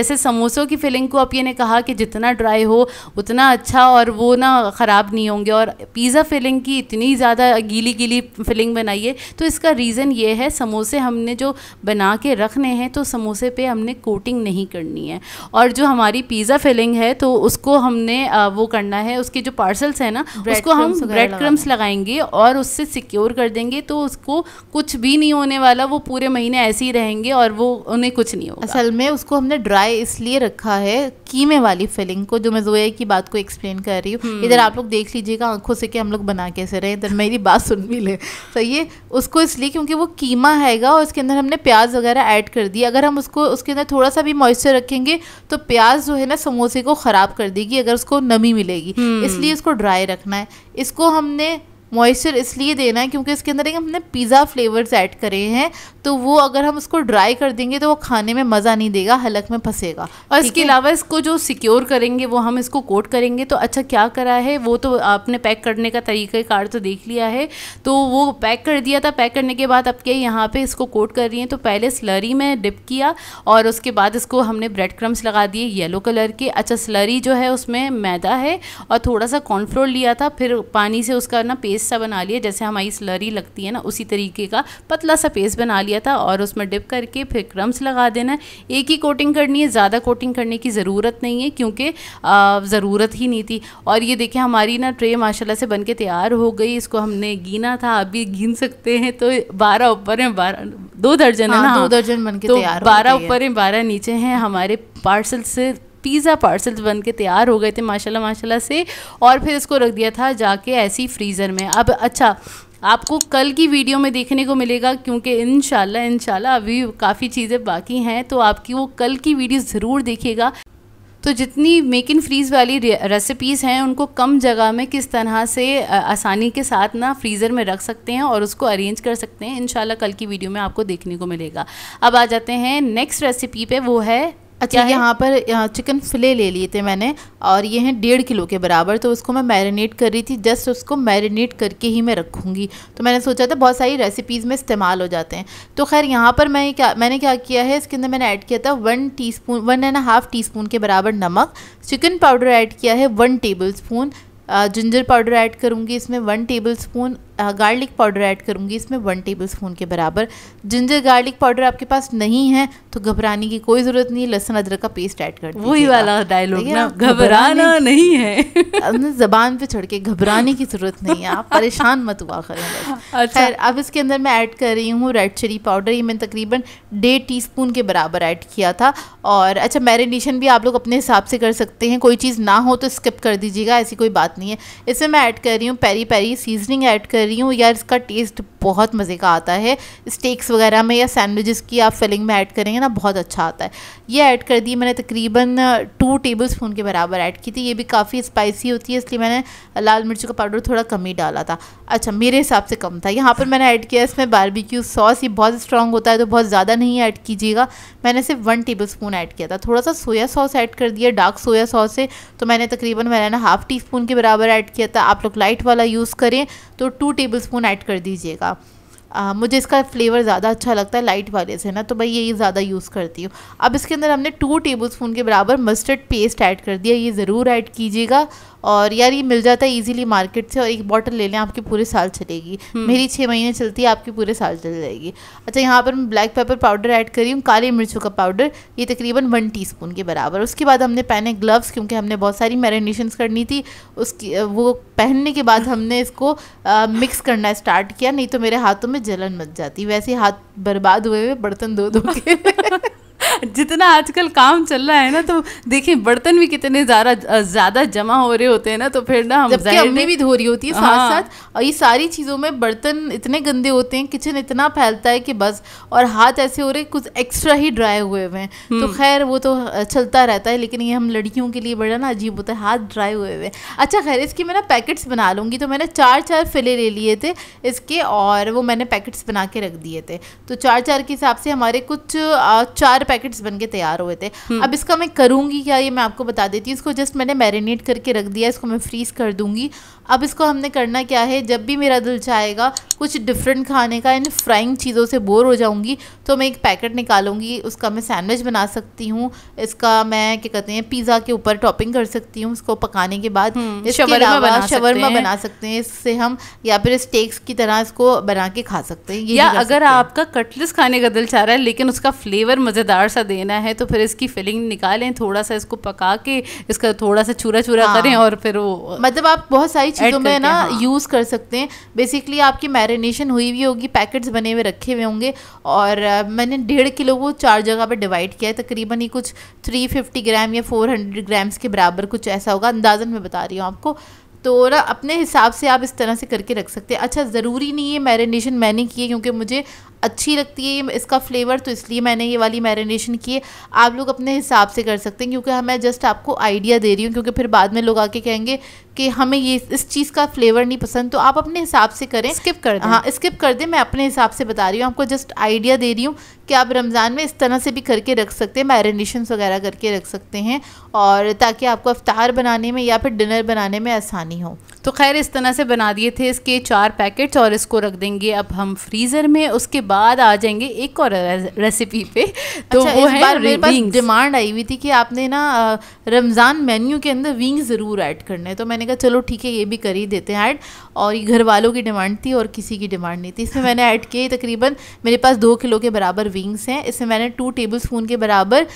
जैसे समोसों की फिलिंग को आप ये ने कहा कि जितना ड्राई हो उतना अच्छा और वो ना ख़राब नहीं होंगे और पिज़्ज़ा फिलिंग की इतनी ज़्यादा गीली गीली फिलिंग बनाइए तो इसका रीज़न ये है समोसे हमने जो बना के रखने हैं तो समोसे पे हमने कोट कोटिंग नहीं करनी है और जो हमारी पिज़्ज़ा फिलिंग है तो उसको हमने वो करना है उसके जो पार्सल्स है ना उसको हम ब्रेड क्रम्स लगाएंगे और उससे सिक्योर कर देंगे तो उसको कुछ भी नहीं होने वाला वो पूरे महीने ऐसे ही रहेंगे और वो उन्हें कुछ नहीं होगा असल में उसको हमने ड्राई इसलिए रखा है कीमे वाली फिलिंग को जो मैं जोया की बात को एक्सप्लेन कर रही हूँ हम्म। इधर आप लोग देख लीजिएगा आंखों से कि हम लोग बना कैसे रहे इधर मेरी बात सुन भी ले तो ये उसको इसलिए क्योंकि वो कीमा हैगा और उसके अंदर हमने प्याज वगैरह ऐड कर दिया अगर हम उसको उसके अंदर थोड़ा सा भी मॉइस्चर रखेंगे तो प्याज जो है ना समोसे को ख़राब कर देगी अगर उसको नमी मिलेगी हम्म। इसलिए इसको ड्राई रखना है इसको हमने मॉइस्चर इसलिए देना है क्योंकि इसके अंदर एक हमने पिज़्ज़ा फ्लेवर्स ऐड करे हैं तो वो अगर हम उसको ड्राई कर देंगे तो वो खाने में मज़ा नहीं देगा हलक में फंसेगा और इसके अलावा इसको जो सिक्योर करेंगे वो हम इसको कोट करेंगे तो अच्छा क्या करा है वो तो आपने पैक करने का कार्ड तो देख लिया है तो वो पैक कर दिया था पैक करने के बाद आपके यहाँ पर इसको कोट कर रही हैं तो पहले स्लरी में डिप किया और उसके बाद इसको हमने ब्रेड क्रम्स लगा दिए येलो कलर के अच्छा स्लरी जो है उसमें मैदा है और थोड़ा सा कॉर्नफ्लोर लिया था फिर पानी से उसका ना पेस्ट पेस्ट सा बना लिया जैसे हमारी स्लरी लगती है ना उसी तरीके का पतला सा पेस्ट बना लिया था और उसमें डिप करके फिर क्रम्स लगा देना है एक ही कोटिंग करनी है ज़्यादा कोटिंग करने की ज़रूरत नहीं है क्योंकि ज़रूरत ही नहीं थी और ये देखें हमारी ना ट्रे माशाला से बन के तैयार हो गई इसको हमने गीना था अभी गिन सकते हैं तो बारह ऊपर हैं बारह दो दर्जन हाँ, है ना दो दर्जन बन के तो बारह ऊपर हैं बारह नीचे हैं हमारे पार्सल से पिज़्ज़ा पार्सल्स बन के तैयार हो गए थे माशाल्लाह माशाल्लाह से और फिर इसको रख दिया था जाके ऐसी फ्रीज़र में अब अच्छा आपको कल की वीडियो में देखने को मिलेगा क्योंकि इन शाला अभी काफ़ी चीज़ें बाकी हैं तो आपकी वो कल की वीडियो ज़रूर देखिएगा तो जितनी मेक इन फ्रीज़ वाली रेसिपीज़ हैं उनको कम जगह में किस तरह से आसानी के साथ ना फ्रीज़र में रख सकते हैं और उसको अरेंज कर सकते हैं इन कल की वीडियो में आपको देखने को मिलेगा अब आ जाते हैं नेक्स्ट रेसिपी पे वो है अच्छा यहाँ पर चिकन फिले ले लिए थे मैंने और ये हैं डेढ़ किलो के बराबर तो उसको मैं मैरिनेट कर रही थी जस्ट उसको मैरिनेट करके ही मैं रखूँगी तो मैंने सोचा था बहुत सारी रेसिपीज़ में इस्तेमाल हो जाते हैं तो खैर यहाँ पर मैं क्या मैंने क्या किया है इसके अंदर मैंने ऐड किया था one teaspoon one and half teaspoon के बराबर नमक चिकन पाउडर ऐड किया है one tablespoon ginger powder add करूँगी इसमें one tablespoon garlic powder add करूँगी इसमें वन टेबल स्पून के बराबर जिंजर गार्लिक पाउडर आपके पास नहीं है तो घबराने की कोई ज़रूरत नहीं है लहसुन अदरक का पेस्ट ऐड कर वही वाला डायलॉग ना घबराना नहीं है जबान पे चढ़ के घबराने की ज़रूरत नहीं है आप परेशान मत हुआ करें अच्छा। खैर अब इसके अंदर मैं ऐड कर रही हूँ रेड चिली पाउडर ये मैंने तकरीबन डेढ़ टी के बराबर ऐड किया था और अच्छा मैरिनेशन भी आप लोग अपने हिसाब से कर सकते हैं कोई चीज़ ना हो तो स्किप कर दीजिएगा ऐसी कोई बात नहीं है इसमें मैं ऐड कर रही हूँ पेरी पेरी सीजनिंग ऐड कर रही हूँ यार इसका टेस्ट बहुत मज़े का आता है स्टेक्स वगैरह में या सैंडविचेस की आप फिलिंग में ऐड करेंगे ना बहुत अच्छा आता है ये ऐड कर दी मैंने तकरीबन टू टेबल स्पून के बराबर ऐड की थी ये भी काफ़ी स्पाइसी होती है इसलिए मैंने लाल मिर्च का पाउडर थोड़ा कम ही डाला था अच्छा मेरे हिसाब से कम था यहाँ पर मैंने ऐड किया इसमें बारबेक्यू सॉस ये बहुत स्ट्रॉन्ग होता है तो बहुत ज़्यादा नहीं ऐड कीजिएगा मैंने सिर्फ वन टेबल स्पून ऐड किया था थोड़ा सा सोया सॉस ऐड कर दिया डार्क सोया सॉस से तो मैंने तकरीबन मैंने ना हाफ़ टी स्पून के बराबर ऐड किया था आप लोग लाइट वाला यूज़ करें तो टू टेबल स्पून ऐड कर दीजिएगा आ, मुझे इसका फ्लेवर ज़्यादा अच्छा लगता है लाइट वाले से ना तो भाई यही ज़्यादा यूज़ करती हूँ अब इसके अंदर हमने टू टेबल स्पून के बराबर मस्टर्ड पेस्ट ऐड कर दिया ये ज़रूर ऐड कीजिएगा और यार ये मिल जाता है ईजिली मार्केट से और एक बॉटल ले लें आपकी पूरे साल चलेगी हम्म। मेरी छः महीने चलती है आपकी पूरे साल चल जाएगी अच्छा यहाँ पर मैं ब्लैक पेपर पाउडर ऐड करी हूँ काली मिर्चों का पाउडर ये तकरीबन वन टी के बराबर उसके बाद हमने पहने ग्लव्स क्योंकि हमने बहुत सारी मैरिनेशन करनी थी उसकी वो पहनने के बाद हमने इसको मिक्स करना स्टार्ट किया नहीं तो मेरे हाथों में जलन मच जाती वैसे हाथ बर्बाद हुए हुए बर्तन धो धो के जितना आजकल काम चल रहा है ना तो देखिए बर्तन भी कितने ज़्यादा जमा हो रहे होते हैं ना तो फिर ना हम जबकि हमने भी धो रही होती है हाँ। साथ साथ और ये सारी चीज़ों में बर्तन इतने गंदे होते हैं किचन इतना फैलता है कि बस और हाथ ऐसे हो रहे कुछ एक्स्ट्रा ही ड्राई हुए हुए हैं तो हम्म। खैर वो तो चलता रहता है लेकिन ये हम लड़कियों के लिए बड़ा ना अजीब होता है हाथ ड्राई हुए हुए अच्छा खैर इसकी मैं ना पैकेट्स बना लूंगी तो मैंने चार चार फिले ले लिए थे इसके और वो मैंने पैकेट्स बना के रख दिए थे तो चार चार के हिसाब से हमारे कुछ चार पैकेट पैकेट्स बन के तैयार हुए थे हम्म। अब इसका मैं करूँगी क्या ये मैं आपको बता देती हूँ इसको जस्ट मैंने मैरिनेट करके रख दिया इसको मैं फ्रीज कर दूंगी अब इसको हमने करना क्या है जब भी मेरा दिल चाहेगा कुछ डिफरेंट खाने का इन फ्राइंग चीज़ों से बोर हो जाऊंगी तो मैं एक पैकेट निकालूंगी उसका मैं सैंडविच बना सकती हूँ इसका मैं क्या कहते हैं पिज़्ज़ा के ऊपर टॉपिंग कर सकती हूँ उसको पकाने के बाद शवरमा हम्म, बना, शवरमा बना सकते हैं इससे हम या फिर स्टेक्स की तरह इसको बना के खा सकते हैं या अगर आपका कटलेस खाने का दिल चाह रहा है लेकिन उसका फ्लेवर मज़ेदार सा देना है तो फिर इसकी फिलिंग निकालें थोड़ा सा इसको पका के इसका थोड़ा सा चूरा चूरा हाँ। करें और फिर वो मतलब आप बहुत सारी चीज़ों में ना हाँ। यूज़ कर सकते हैं बेसिकली आपकी मैरिनेशन हुई हुई होगी पैकेट्स बने हुए रखे हुए होंगे और मैंने डेढ़ किलो को चार जगह पर डिवाइड किया है तकरीबन ही कुछ थ्री फिफ्टी ग्राम या फोर हंड्रेड ग्राम्स के बराबर कुछ ऐसा होगा अंदाजन में बता रही हूँ आपको तो ना अपने हिसाब से आप इस तरह से करके रख सकते हैं अच्छा ज़रूरी नहीं है मैरिनेशन मैंने की है क्योंकि मुझे अच्छी लगती है इसका फ्लेवर तो इसलिए मैंने ये वाली मैरिनेशन की है आप लोग अपने हिसाब से कर सकते हैं क्योंकि हाँ, मैं जस्ट आपको आइडिया दे रही हूँ क्योंकि फिर बाद में लोग आके कहेंगे कि हमें ये इस चीज़ का फ्लेवर नहीं पसंद तो आप अपने हिसाब से करें स्किप कर दें हाँ स्किप कर दें मैं अपने हिसाब से बता रही हूँ आपको जस्ट आइडिया दे रही हूँ कि आप रमज़ान में इस तरह से भी करके रख सकते हैं मैरिनेशन वगैरह करके रख सकते हैं और ताकि आपको अफ्तार बनाने में या फिर डिनर बनाने में आसानी हो तो खैर इस तरह से बना दिए थे इसके चार पैकेट्स और इसको रख देंगे अब हम फ्रीज़र में उसके बाद आ जाएंगे एक और रेसिपी पे तो अच्छा, वो है बार मेरे पास डिमांड आई हुई थी कि आपने ना रमज़ान मेन्यू के अंदर विंग ज़रूर ऐड करने तो मैंने मैंने कहा चलो ठीक है ये भी कर ही देते हैं ऐड और ये घर वालों की डिमांड थी और किसी की डिमांड नहीं थी इसमें मैंने ऐड किए तकरीबन मेरे पास दो किलो के बराबर विंग्स हैं इसमें मैंने टू टेबल स्पून के बराबर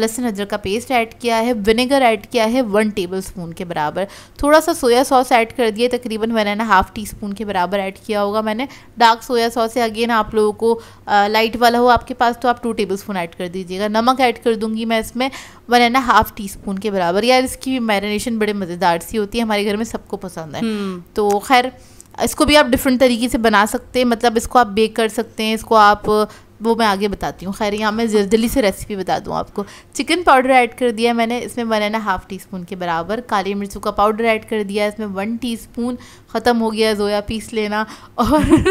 लहसुन अदरक का पेस्ट ऐड किया है विनेगर ऐड किया है वन टेबल स्पून के बराबर थोड़ा सा सोया सॉस ऐड कर दिया तकरीबन मैंने ना हाफ़ टी स्पून के बराबर ऐड किया होगा मैंने डार्क सोया सॉस है अगेन आप लोगों को लाइट वाला हो आपके पास तो आप टू टेबल स्पून ऐड कर दीजिएगा नमक ऐड कर दूंगी मैं इसमें one and half teaspoon के बराबर यार इसकी भी मैरिनेशन बड़े मज़ेदार सी होती है हमारे घर में सबको पसंद है हम्म। तो खैर इसको भी आप डिफरेंट तरीके से बना सकते हैं मतलब इसको आप बेक कर सकते हैं इसको आप वो मैं आगे बताती हूँ खैर यहाँ मैं जल्दी से रेसिपी बता दूँ आपको चिकन पाउडर ऐड कर दिया मैंने इसमें one and half teaspoon के बराबर काली मिर्चों का पाउडर ऐड कर दिया इसमें वन टी स्पून ख़त्म हो गया जोया पीस लेना और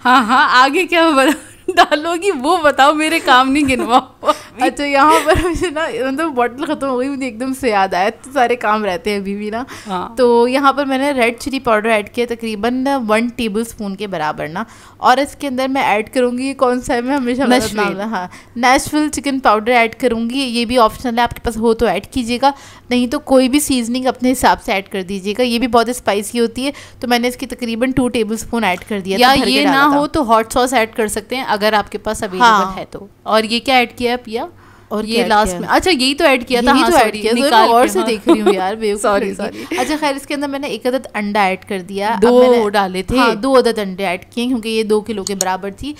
हाँ हाँ आगे क्या बता डालोगी वो बताओ मेरे काम नहीं गिनवाओ अच्छा यहाँ पर मुझे ना मतलब बॉटल ख़त्म हो गई मुझे एकदम से याद आया तो सारे काम रहते हैं अभी भी ना हाँ। तो यहाँ पर मैंने रेड चिली पाउडर ऐड किया तकरीबन वन टेबल स्पून के बराबर ना और इसके अंदर मैं ऐड करूँगी कौन सा है मैं हमेशा हाँ नेशनल चिकन पाउडर ऐड करूँगी ये भी ऑप्शनल है आपके पास हो तो ऐड कीजिएगा नहीं तो कोई भी सीजनिंग अपने हिसाब से ऐड कर दीजिएगा ये भी बहुत स्पाइसी होती है तो मैंने इसकी तकरीबन टू टेबल स्पून ऐड कर दिया या ये ना हो तो हॉट सॉस ऐड कर सकते हैं अगर आपके पास अवेलेबल हाँ। है तो और ये क्या ऐड किया है पिया और ये लास्ट में अच्छा यही तो ऐड किया था हाँ, तो ऐड किया निकाल और हाँ। से देख रही हूँ यार सॉरी सॉरी अच्छा खैर इसके अंदर मैंने एक अदद अंडा ऐड कर दिया दो डाले थे हाँ, दो अदद अंडे ऐड किए क्योंकि ये दो किलो के बराबर थी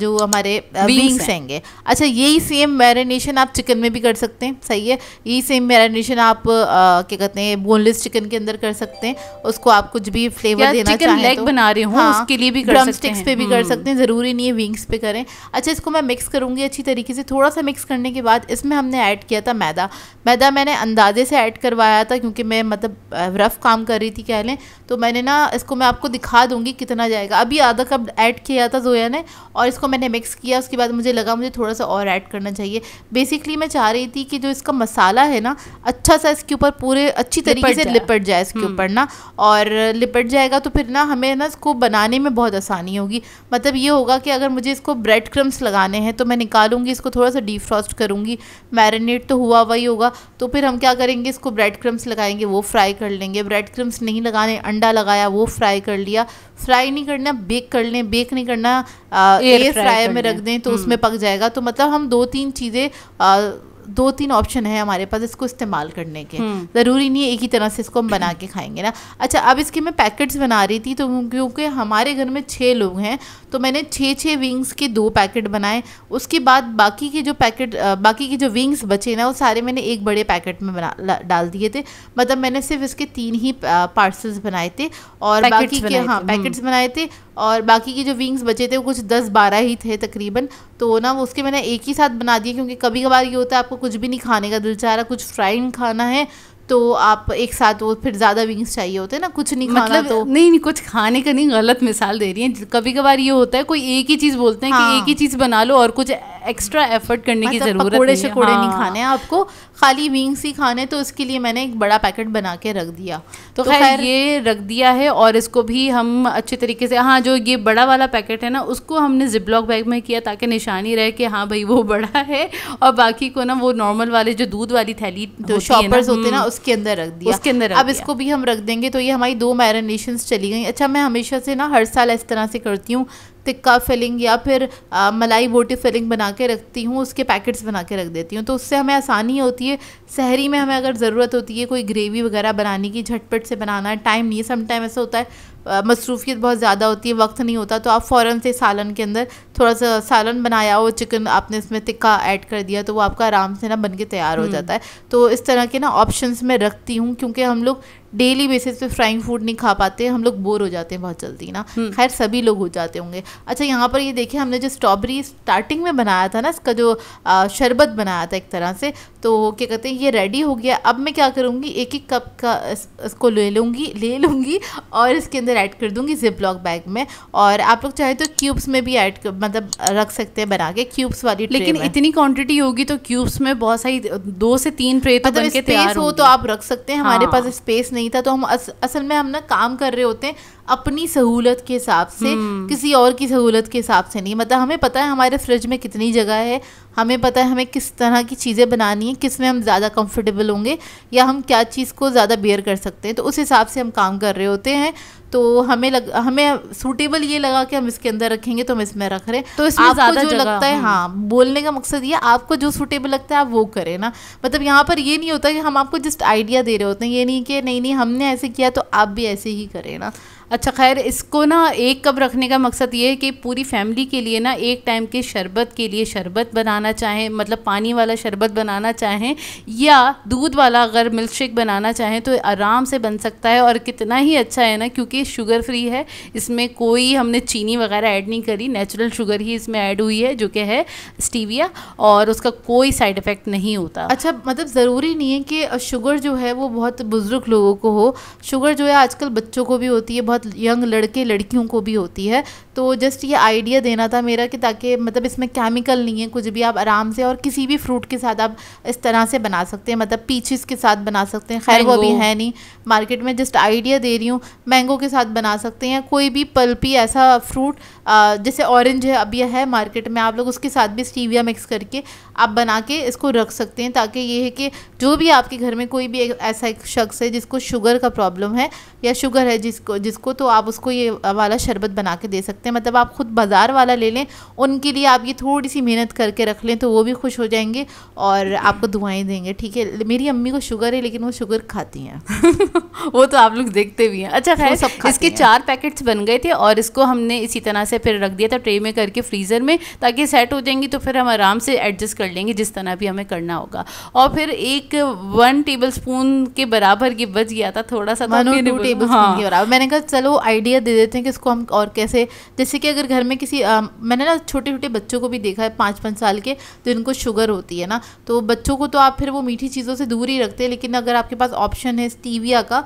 जो हमारे विंग्स हैंगे अच्छा यही सेम मैरिनेशन आप चिकन में भी कर सकते हैं सही है यही सेम मैरिनेशन आप क्या कहते हैं बोनलेस चिकन के अंदर कर सकते हैं उसको आप कुछ भी फ्लेवर देना चिकन लेग तो। बना रहे हो हाँ, उसके लिए भी कर स्टिक्स पे भी कर हम्म। सकते हैं जरूरी नहीं है विंग्स पे करें अच्छा इसको मैं मिक्स करूंगी अच्छी तरीके से थोड़ा सा मिक्स करने के बाद इसमें हमने ऐड किया था मैदा मैदा मैंने अंदाजे से ऐड करवाया था क्योंकि मैं मतलब रफ़ काम कर रही थी कह लें तो मैंने ना इसको मैं आपको दिखा दूँगी कितना जाएगा अभी आधा कप ऐड किया था जोया ने और इसको मैंने मिक्स किया उसके बाद मुझे लगा मुझे थोड़ा सा और ऐड करना चाहिए बेसिकली मैं चाह रही थी कि जो इसका मसाला है ना अच्छा सा इसके ऊपर पूरे अच्छी तरीके से लिपट जाए इसके हम्म। ऊपर ना और लिपट जाएगा तो फिर ना हमें ना इसको बनाने में बहुत आसानी होगी मतलब ये होगा कि अगर मुझे इसको ब्रेड क्रम्स लगाने हैं तो मैं निकालूंगी इसको थोड़ा सा डीफ्रॉस्ट करूँ करूँगी मैरिनेट तो हुआ वही होगा तो फिर हम क्या करेंगे इसको ब्रेड क्रम्स लगाएंगे वो फ्राई कर लेंगे ब्रेड क्रम्स नहीं लगाने अंडा लगाया वो फ्राई कर लिया फ्राई नहीं करना बेक कर लें बेक नहीं करना एयर फ्राई में रख दें तो हम्म। उसमें पक जाएगा तो मतलब हम दो तीन चीज़ें दो तीन ऑप्शन है हमारे पास इसको इस्तेमाल करने के हम्म। ज़रूरी नहीं है एक ही तरह से इसको हम बना के खाएंगे ना अच्छा अब इसके मैं पैकेट्स बना रही थी तो क्योंकि हमारे घर में छः लोग हैं तो मैंने छः छः विंग्स के दो पैकेट बनाए उसके बाद बाकी के जो पैकेट बाकी के जो विंग्स बचे ना वो सारे मैंने एक बड़े पैकेट में बना डाल दिए थे मतलब मैंने सिर्फ इसके तीन ही पार्सल्स बनाए थे और बाकी के हाँ पैकेट्स बनाए थे हाँ, हम्म। और बाकी के जो विंग्स बचे थे वो कुछ दस बारह ही थे तकरीबन तो ना वो उसके मैंने एक ही साथ बना दिए क्योंकि कभी कभार ये होता है आपको कुछ भी नहीं खाने का दिल चाह रहा कुछ फ्राइड खाना है तो आप एक साथ वो फिर ज़्यादा विंग्स चाहिए होते हैं ना कुछ नहीं खाना मतलब तो नहीं नहीं कुछ खाने का नहीं गलत मिसाल दे रही हैं कभी कभार ये होता है कोई एक ही चीज़ बोलते हैं हाँ। कि एक ही चीज़ बना लो और कुछ एक्स्ट्रा एफर्ट करने की मतलब ज़रूरत पकोड़े शकोड़े हाँ। नहीं खाने हैं आपको खाली विंग्स ही खाने तो उसके लिए मैंने एक बड़ा पैकेट बना के रख दिया तो, तो खैर ये रख दिया है और इसको भी हम अच्छे तरीके से हाँ जो ये बड़ा वाला पैकेट है ना उसको हमने जिपलॉक बैग में किया ताकि निशानी रहे कि हाँ भाई वो बड़ा है और बाकी को ना वो नॉर्मल वाले जो दूध वाली थैली जो शॉपर्स होते हैं ना हम्म, उसके अंदर रख दिया उसके अंदर अब इसको भी हम रख देंगे तो ये हमारी दो मैरिनेशन चली गई अच्छा मैं हमेशा से ना हर साल इस तरह से करती हूँ टिक्का फिलिंग या फिर आ, मलाई बोटी फिलिंग बना के रखती हूँ उसके पैकेट्स बना के रख देती हूँ तो उससे हमें आसानी होती है शहरी में हमें अगर ज़रूरत होती है कोई ग्रेवी वगैरह बनाने की झटपट से बनाना है टाइम नहीं है समटाइम ऐसा होता है मसरूफियत बहुत ज़्यादा होती है वक्त नहीं होता तो आप फ़ौर से सालन के अंदर थोड़ा सा सालन बनाया और चिकन आपने इसमें तिक्का ऐड कर दिया तो वो आपका आराम से ना बन के तैयार हो हम्म। जाता है तो इस तरह के ना ऑप्शंस में रखती हूँ क्योंकि हम लोग डेली बेसिस पे फ्राइंग फूड नहीं खा पाते हम लोग बोर हो जाते हैं बहुत जल्दी ना हम्म। खैर सभी लोग हो जाते होंगे अच्छा यहाँ पर ये देखिए हमने जो स्ट्रॉबेरी स्टार्टिंग में बनाया था ना इसका जो शरबत बनाया था एक तरह से तो क्या कहते हैं ये रेडी हो गया अब मैं क्या करूँगी एक एक कप का इसको ले लूँगी ले लूँगी और इसके अंदर ऐड कर दूँगी जिप लॉक बैग में और आप लोग चाहे तो क्यूब्स में भी ऐड मतलब रख सकते हैं बना के क्यूब्स वाली लेकिन इतनी क्वान्टिटी होगी तो क्यूब्स में बहुत सारी दो से तीन ट्रे तो स्पेस मतलब हो तो आप रख सकते हैं हमारे हाँ। पास स्पेस नहीं नहीं था तो हम अस, असल में हम ना काम कर रहे होते हैं अपनी सहूलत के हिसाब से हम्म। किसी और की सहूलत के हिसाब से नहीं मतलब हमें पता है हमारे फ्रिज में कितनी जगह है हमें पता है हमें किस तरह की चीज़ें बनानी है किस में हम ज़्यादा कंफर्टेबल होंगे या हम क्या चीज़ को ज़्यादा बेयर कर सकते हैं तो उस हिसाब से हम काम कर रहे होते हैं तो हमें लग हमें सूटेबल ये लगा कि हम इसके अंदर रखेंगे तो हम इसमें रख रहे हैं तो इसमें आपको जो लगता है हम्म। हाँ बोलने का मकसद ये आपको जो सूटेबल लगता है आप वो करें ना मतलब यहाँ पर ये नहीं होता कि हम आपको जस्ट आइडिया दे रहे होते हैं ये नहीं कि नहीं नहीं हमने ऐसे किया तो आप भी ऐसे ही करें ना अच्छा खैर इसको ना एक कप रखने का मकसद ये है कि पूरी फैमिली के लिए ना एक टाइम के शरबत के लिए शरबत बनाना चाहें मतलब पानी वाला शरबत बनाना चाहें या दूध वाला अगर मिल्क शेक बनाना चाहें तो आराम से बन सकता है और कितना ही अच्छा है ना क्योंकि शुगर फ्री है इसमें कोई हमने चीनी वगैरह ऐड नहीं करी नेचुरल शुगर ही इसमें ऐड हुई है जो कि है स्टीविया और उसका कोई साइड इफ़ेक्ट नहीं होता अच्छा मतलब ज़रूरी नहीं है कि शुगर जो है वो बहुत बुज़ुर्ग लोगों को हो शुगर जो है आजकल बच्चों को भी होती है बहुत बहुत यंग लड़के लड़कियों को भी होती है तो जस्ट ये आइडिया देना था मेरा कि ताकि मतलब इसमें केमिकल नहीं है कुछ भी आप आराम से और किसी भी फ्रूट के साथ आप इस तरह से बना सकते हैं मतलब पीचिस के साथ बना सकते हैं खैर वो अभी है नहीं मार्केट में जस्ट आइडिया दे रही हूँ मैंगो के साथ बना सकते हैं कोई भी पल्पी ऐसा फ्रूट जैसे ऑरेंज है अभी है मार्केट में आप लोग उसके साथ भी स्टीविया मिक्स करके आप बना के इसको रख सकते हैं ताकि ये है कि जो भी आपके घर में कोई भी ऐसा एक शख्स है जिसको शुगर का प्रॉब्लम है या शुगर है जिसको जिसको को तो आप उसको ये वाला शरबत बना के दे सकते हैं मतलब आप ख़ुद बाज़ार वाला ले लें उनके लिए आप ये थोड़ी सी मेहनत करके रख लें तो वो भी खुश हो जाएंगे और आपको दुआएं देंगे ठीक है मेरी अम्मी को शुगर है लेकिन वो शुगर खाती हैं वो तो आप लोग देखते भी हैं अच्छा खैर सब इसके चार पैकेट्स बन गए थे और इसको हमने इसी तरह से फिर रख दिया था ट्रे में करके फ्रीज़र में ताकि सेट हो जाएंगी तो फिर हम आराम से एडजस्ट कर लेंगे जिस तरह भी हमें करना होगा और फिर एक वन टेबल स्पून के बराबर ये बच गया था थोड़ा सा तो हाँ मैंने कहा चलो आइडिया दे देते हैं कि इसको हम और कैसे जैसे कि अगर घर में किसी आ, मैंने ना छोटे छोटे बच्चों को भी देखा है पाँच पाँच साल के तो इनको शुगर होती है ना तो बच्चों को तो आप फिर वो मीठी चीज़ों से दूर ही रखते हैं लेकिन अगर आपके पास ऑप्शन है स्टीविया का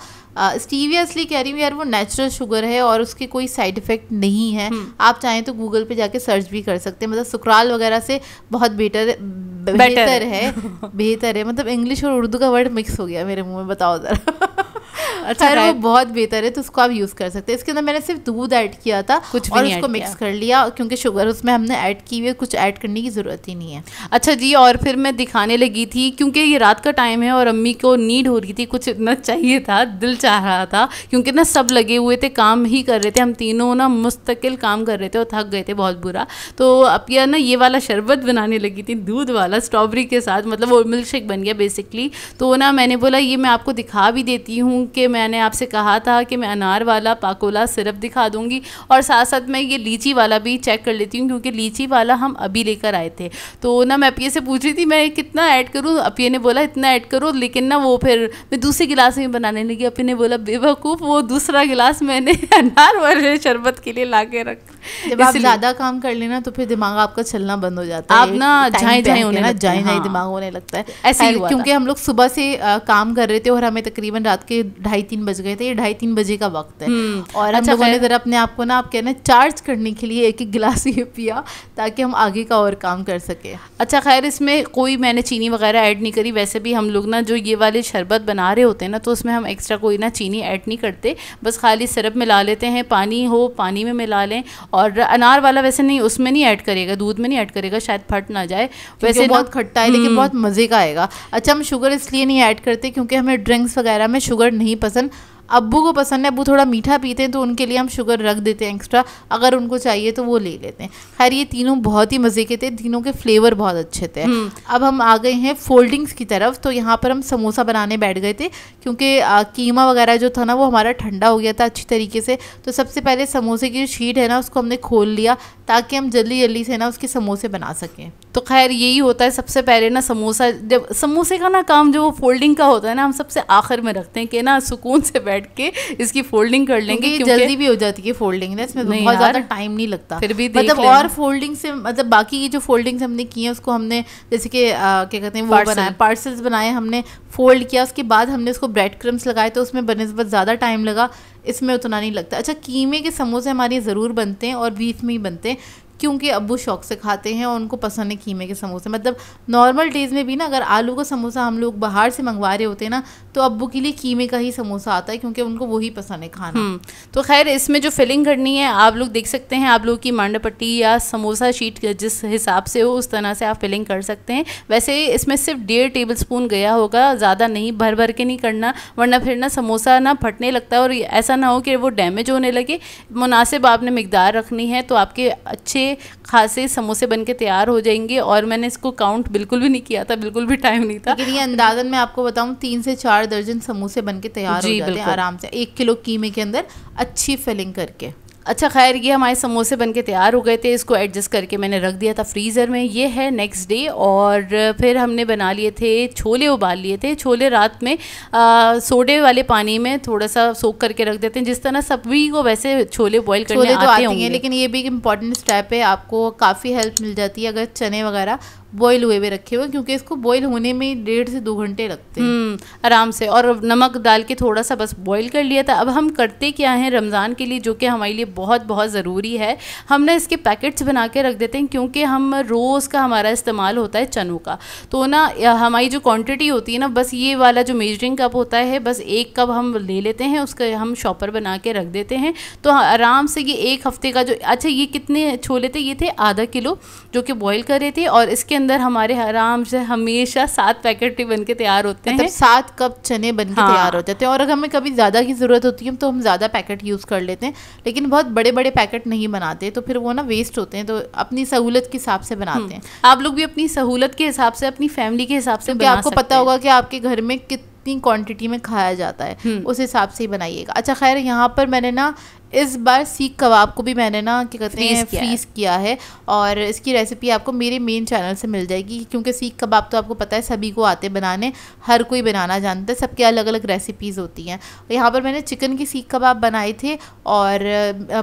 स्टीविया इसलिए कह रही हूँ यार वो नेचुरल शुगर है और उसके कोई साइड इफेक्ट नहीं है हम्म। आप चाहें तो गूगल पे जाके सर्च भी कर सकते हैं मतलब सुकराल वगैरह से बहुत बेटर बेहतर है बेहतर है मतलब इंग्लिश और उर्दू का वर्ड मिक्स हो गया मेरे मुंह में बताओ ज़रा अच्छा खैर वो बहुत बेहतर है तो उसको आप यूज़ कर सकते हैं इसके अंदर मैंने सिर्फ दूध ऐड किया था कुछ और उसको मिक्स कर लिया क्योंकि शुगर उसमें हमने ऐड की हुई कुछ ऐड करने की ज़रूरत ही नहीं है अच्छा जी और फिर मैं दिखाने लगी थी क्योंकि ये रात का टाइम है और अम्मी को नीड हो रही थी कुछ इतना चाहिए था दिल चाह रहा था क्योंकि ना सब लगे हुए थे काम ही कर रहे थे हम तीनों ना मुस्तकिल काम कर रहे थे और थक गए थे बहुत बुरा तो अब यह ना ये वाला शरबत बनाने लगी थी दूध वाला स्ट्रॉबेरी के साथ मतलब वो मिल्क शेक बन गया बेसिकली तो ना मैंने बोला ये मैं आपको दिखा भी देती हूँ कि मैंने आपसे कहा था कि मैं अनार वाला पाकोला सिरप दिखा दूँगी और साथ साथ मैं ये लीची वाला भी चेक कर लेती हूँ क्योंकि लीची वाला हम अभी लेकर आए थे तो ना मैं अपिए से पूछ रही थी मैं कितना ऐड करूँ अपिए ने बोला इतना ऐड करो लेकिन ना वो फिर मैं दूसरे गिलास में बनाने लगी अपिए ने बोला बेवकूफ़ वो दूसरा गिलास मैंने अनार वाले शरबत के लिए ला रख जब आप ज़्यादा काम कर लेना तो फिर दिमाग आपका चलना बंद हो जाता है आप ना जाए जाए होने ना जाए जाए हाँ। दिमाग होने लगता है ऐसे क्योंकि हम लोग सुबह से काम कर रहे थे और हमें तकरीबन रात के ढाई तीन बज गए थे ये ढाई तीन बजे का वक्त है हम्म। और अच्छा हम लोगों ने जरा अपने आप को ना आप कहना चार्ज करने के लिए एक एक गिलास ये पिया ताकि हम आगे का और काम कर सकें अच्छा खैर इसमें कोई मैंने चीनी वगैरह ऐड नहीं करी वैसे भी हम लोग ना जो ये वाले शरबत बना रहे होते हैं ना तो उसमें हम एक्स्ट्रा कोई ना चीनी ऐड नहीं करते बस खाली सिरप मिला लेते हैं पानी हो पानी में मिला लें और अनार वाला वैसे नहीं उसमें नहीं ऐड करेगा दूध में नहीं ऐड करेगा शायद फट ना जाए वैसे बहुत खट्टा है लेकिन हम्म। बहुत मज़े का आएगा अच्छा हम शुगर इसलिए नहीं ऐड करते क्योंकि हमें ड्रिंक्स वगैरह में शुगर नहीं पसंद अब्बू को पसंद है अब्बू थोड़ा मीठा पीते हैं तो उनके लिए हम शुगर रख देते हैं एक्स्ट्रा अगर उनको चाहिए तो वो ले लेते हैं खैर ये तीनों बहुत ही मज़े के थे तीनों के फ्लेवर बहुत अच्छे थे हम्म। अब हम आ गए हैं फोल्डिंग्स की तरफ तो यहाँ पर हम समोसा बनाने बैठ गए थे क्योंकि कीमा वगैरह जो था ना वो हमारा ठंडा हो गया था अच्छी तरीके से तो सबसे पहले समोसे की जो शीट है ना उसको हमने खोल लिया ताकि हम जल्दी जल्दी से ना उसके समोसे बना सकें तो खैर यही होता है सबसे पहले ना समोसा जब समोसे का ना काम जो वो फोल्डिंग का होता है ना हम सबसे आखिर में रखते हैं कि ना सुकून से बैठ बैठ के इसकी फोल्डिंग कर लेंगे क्योंकि जल्दी भी हो जाती है फोल्डिंग मतलब ना इसमें बहुत ज़्यादा टाइम नहीं लगता फिर भी मतलब और फोल्डिंग से मतलब बाकी ये जो फोल्डिंग्स हमने की है उसको हमने जैसे कि क्या कहते हैं वो बनाए पार्सल्स बनाए हमने फोल्ड किया उसके बाद हमने उसको ब्रेड क्रम्स लगाए तो उसमें बनस्बत ज़्यादा टाइम लगा इसमें उतना नहीं लगता अच्छा कीमे के समोसे हमारे ज़रूर बनते हैं और बीफ में ही बनते हैं क्योंकि अब्बू शौक से खाते हैं और उनको पसंद है कीमे के समोसे मतलब नॉर्मल डेज़ में भी ना अगर आलू का समोसा हम लोग बाहर से मंगवा रहे होते हैं ना तो अबू के लिए कीमे का ही समोसा आता है क्योंकि उनको वही पसंद है खाना हम्म, तो खैर इसमें जो फिलिंग करनी है आप लोग देख सकते हैं आप लोग की मांडपट्टी या समोसा शीट जिस हिसाब से हो उस तरह से आप फिलिंग कर सकते हैं वैसे इसमें सिर्फ डेढ़ टेबल स्पून गया होगा ज़्यादा नहीं भर भर के नहीं करना वरना फिर ना समोसा ना फटने लगता है और ऐसा ना हो कि वो डैमेज होने लगे मुनासिब आपने मकदार रखनी है तो आपके अच्छे खासे समोसे बन के तैयार हो जाएंगे और मैंने इसको काउंट बिल्कुल भी नहीं किया था बिल्कुल भी टाइम नहीं था लेकिन ये अंदाजन मैं आपको बताऊँ तीन से चार दर्जन समोसे बन के तैयार हो जाते हैं आराम से एक किलो कीमे के अंदर अच्छी फिलिंग करके अच्छा खैर ये हमारे समोसे बन के तैयार हो गए थे इसको एडजस्ट करके मैंने रख दिया था फ्रीज़र में ये है नेक्स्ट डे और फिर हमने बना लिए थे छोले उबाल लिए थे छोले रात में आ, सोडे वाले पानी में थोड़ा सा सोख करके रख देते हैं जिस तरह सभी को वैसे छोले बॉयल करने छोले तो आते, हैं लेकिन ये भी एक इम्पॉर्टेंट स्टेप है आपको काफ़ी हेल्प मिल जाती है अगर चने वगैरह बॉईल हुए हुए रखे हुए क्योंकि इसको बॉईल होने में डेढ़ से दो घंटे लगते हैं हम्म, आराम से और नमक डाल के थोड़ा सा बस बॉईल कर लिया था अब हम करते क्या हैं रमज़ान के लिए जो कि हमारे लिए बहुत बहुत ज़रूरी है हम ना इसके पैकेट्स बना के रख देते हैं क्योंकि हम रोज़ का हमारा इस्तेमाल होता है चनों का तो ना हमारी जो क्वान्टिटी होती है ना बस ये वाला जो मेजरिंग कप होता है बस एक कप हम ले लेते हैं उसका हम शॉपर बना के रख देते हैं तो हाँ, आराम से ये एक हफ़्ते का जो अच्छा ये कितने छोले थे ये थे आधा किलो जो कि बॉयल कर रहे थे और इसके अंदर हमारे आराम से हमेशा सात पैकेट टी बन के तैयार होते मतलब हैं सात कप चने बन के हाँ। तैयार हो जाते हैं और अगर हमें कभी ज़्यादा की ज़रूरत होती है तो हम ज़्यादा पैकेट यूज़ कर लेते हैं लेकिन बहुत बड़े बड़े पैकेट नहीं बनाते तो फिर वो ना वेस्ट होते हैं तो अपनी सहूलत के हिसाब से बनाते हम्म। हैं आप लोग भी अपनी सहूलत के हिसाब से अपनी फैमिली के हिसाब से आपको पता होगा कि आपके घर में कित कितनी क्वांटिटी में खाया जाता है हम्म। उस हिसाब से ही बनाइएगा अच्छा खैर यहाँ पर मैंने ना इस बार सीख कबाब को भी मैंने ना क्या कहते हैं फ्रीज किया है और इसकी रेसिपी आपको मेरे मेन चैनल से मिल जाएगी क्योंकि सीख कबाब तो आपको पता है सभी को आते बनाने हर कोई बनाना जानता है सबके अलग अलग रेसिपीज़ होती हैं यहाँ पर मैंने चिकन की सीख कबाब बनाए थे और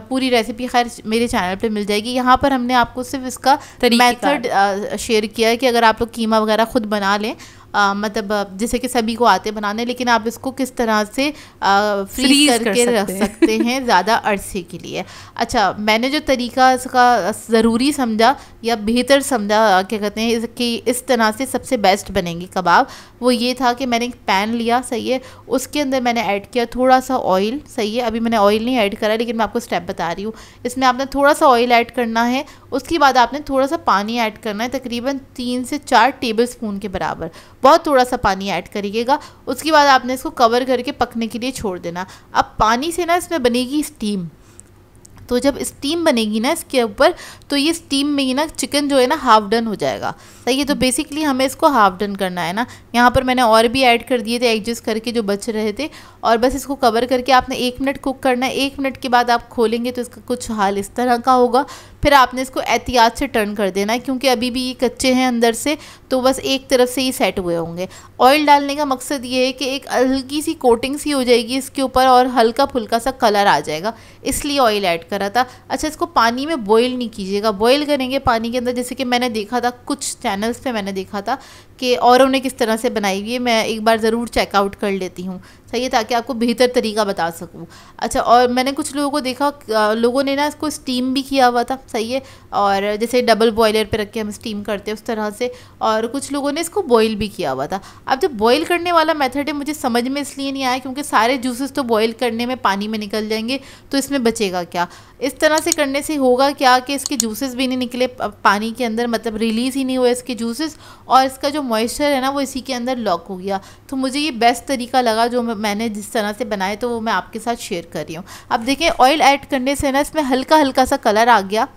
पूरी रेसिपी खैर मेरे चैनल पर मिल जाएगी यहाँ पर हमने आपको सिर्फ इसका मैथड शेयर किया है कि अगर आप लोग कीमा वगैरह खुद बना लें आ, मतलब जैसे कि सभी को आते बनाने लेकिन आप इसको किस तरह से फ्रीज करके कर रख सकते हैं ज़्यादा अरसे के लिए अच्छा मैंने जो तरीका इसका ज़रूरी समझा या बेहतर समझा क्या कहते हैं कि इस तरह से सबसे बेस्ट बनेंगे कबाब वो ये था कि मैंने एक पैन लिया सही है उसके अंदर मैंने ऐड किया थोड़ा सा ऑयल सही है अभी मैंने ऑयल नहीं ऐड करा लेकिन मैं आपको स्टेप बता रही हूँ इसमें आपने थोड़ा सा ऑयल ऐड करना है उसके बाद आपने थोड़ा सा पानी ऐड करना है तकरीबन तीन से चार टेबल स्पून के बराबर बहुत थोड़ा सा पानी ऐड करिएगा उसके बाद आपने इसको कवर करके पकने के लिए छोड़ देना अब पानी से ना इसमें बनेगी स्टीम तो जब स्टीम बनेगी ना इसके ऊपर तो ये स्टीम में ही ना चिकन जो है ना हाफ डन हो जाएगा सही तो बेसिकली हमें इसको हाफ डन करना है ना यहाँ पर मैंने और भी ऐड कर दिए थे एडजस्ट करके जो बच रहे थे और बस इसको कवर करके आपने एक मिनट कुक करना है एक मिनट के बाद आप खोलेंगे तो इसका कुछ हाल इस तरह का होगा फिर आपने इसको एहतियात से टर्न कर देना है क्योंकि अभी भी ये कच्चे हैं अंदर से तो बस एक तरफ से ही सेट हुए होंगे ऑयल डालने का मकसद ये है कि एक हल्की सी कोटिंग सी हो जाएगी इसके ऊपर और हल्का फुल्का सा कलर आ जाएगा इसलिए ऑयल ऐड करा था अच्छा इसको पानी में बॉयल नहीं कीजिएगा बॉयल करेंगे पानी के अंदर जैसे कि मैंने देखा था कुछ चैनल्स पे मैंने देखा था कि और उन्हें किस तरह से बनाई हुई है मैं एक बार ज़रूर चेकआउट कर लेती हूँ सही है ताकि आपको बेहतर तरीका बता सकूँ अच्छा और मैंने कुछ लोगों को देखा लोगों ने ना इसको स्टीम भी किया हुआ था सही है और जैसे डबल बॉयलर पे रख के हम स्टीम करते हैं उस तरह से और कुछ लोगों ने इसको बॉयल भी किया हुआ था अब जब बॉयल करने वाला मेथड है मुझे समझ में इसलिए नहीं आया क्योंकि सारे जूसेस तो बॉयल करने में पानी में निकल जाएंगे तो इसमें बचेगा क्या इस तरह से करने से होगा क्या कि इसके जूसेस भी नहीं निकले पानी के अंदर मतलब रिलीज़ ही नहीं हुए इसके जूसेस और इसका जो मॉइस्चर है ना वो इसी के अंदर लॉक हो गया तो मुझे ये बेस्ट तरीका लगा जो मैंने जिस तरह से बनाए तो वो मैं आपके साथ शेयर कर रही हूँ अब देखें ऑयल ऐड करने से ना इसमें हल्का हल्का सा कलर आ गया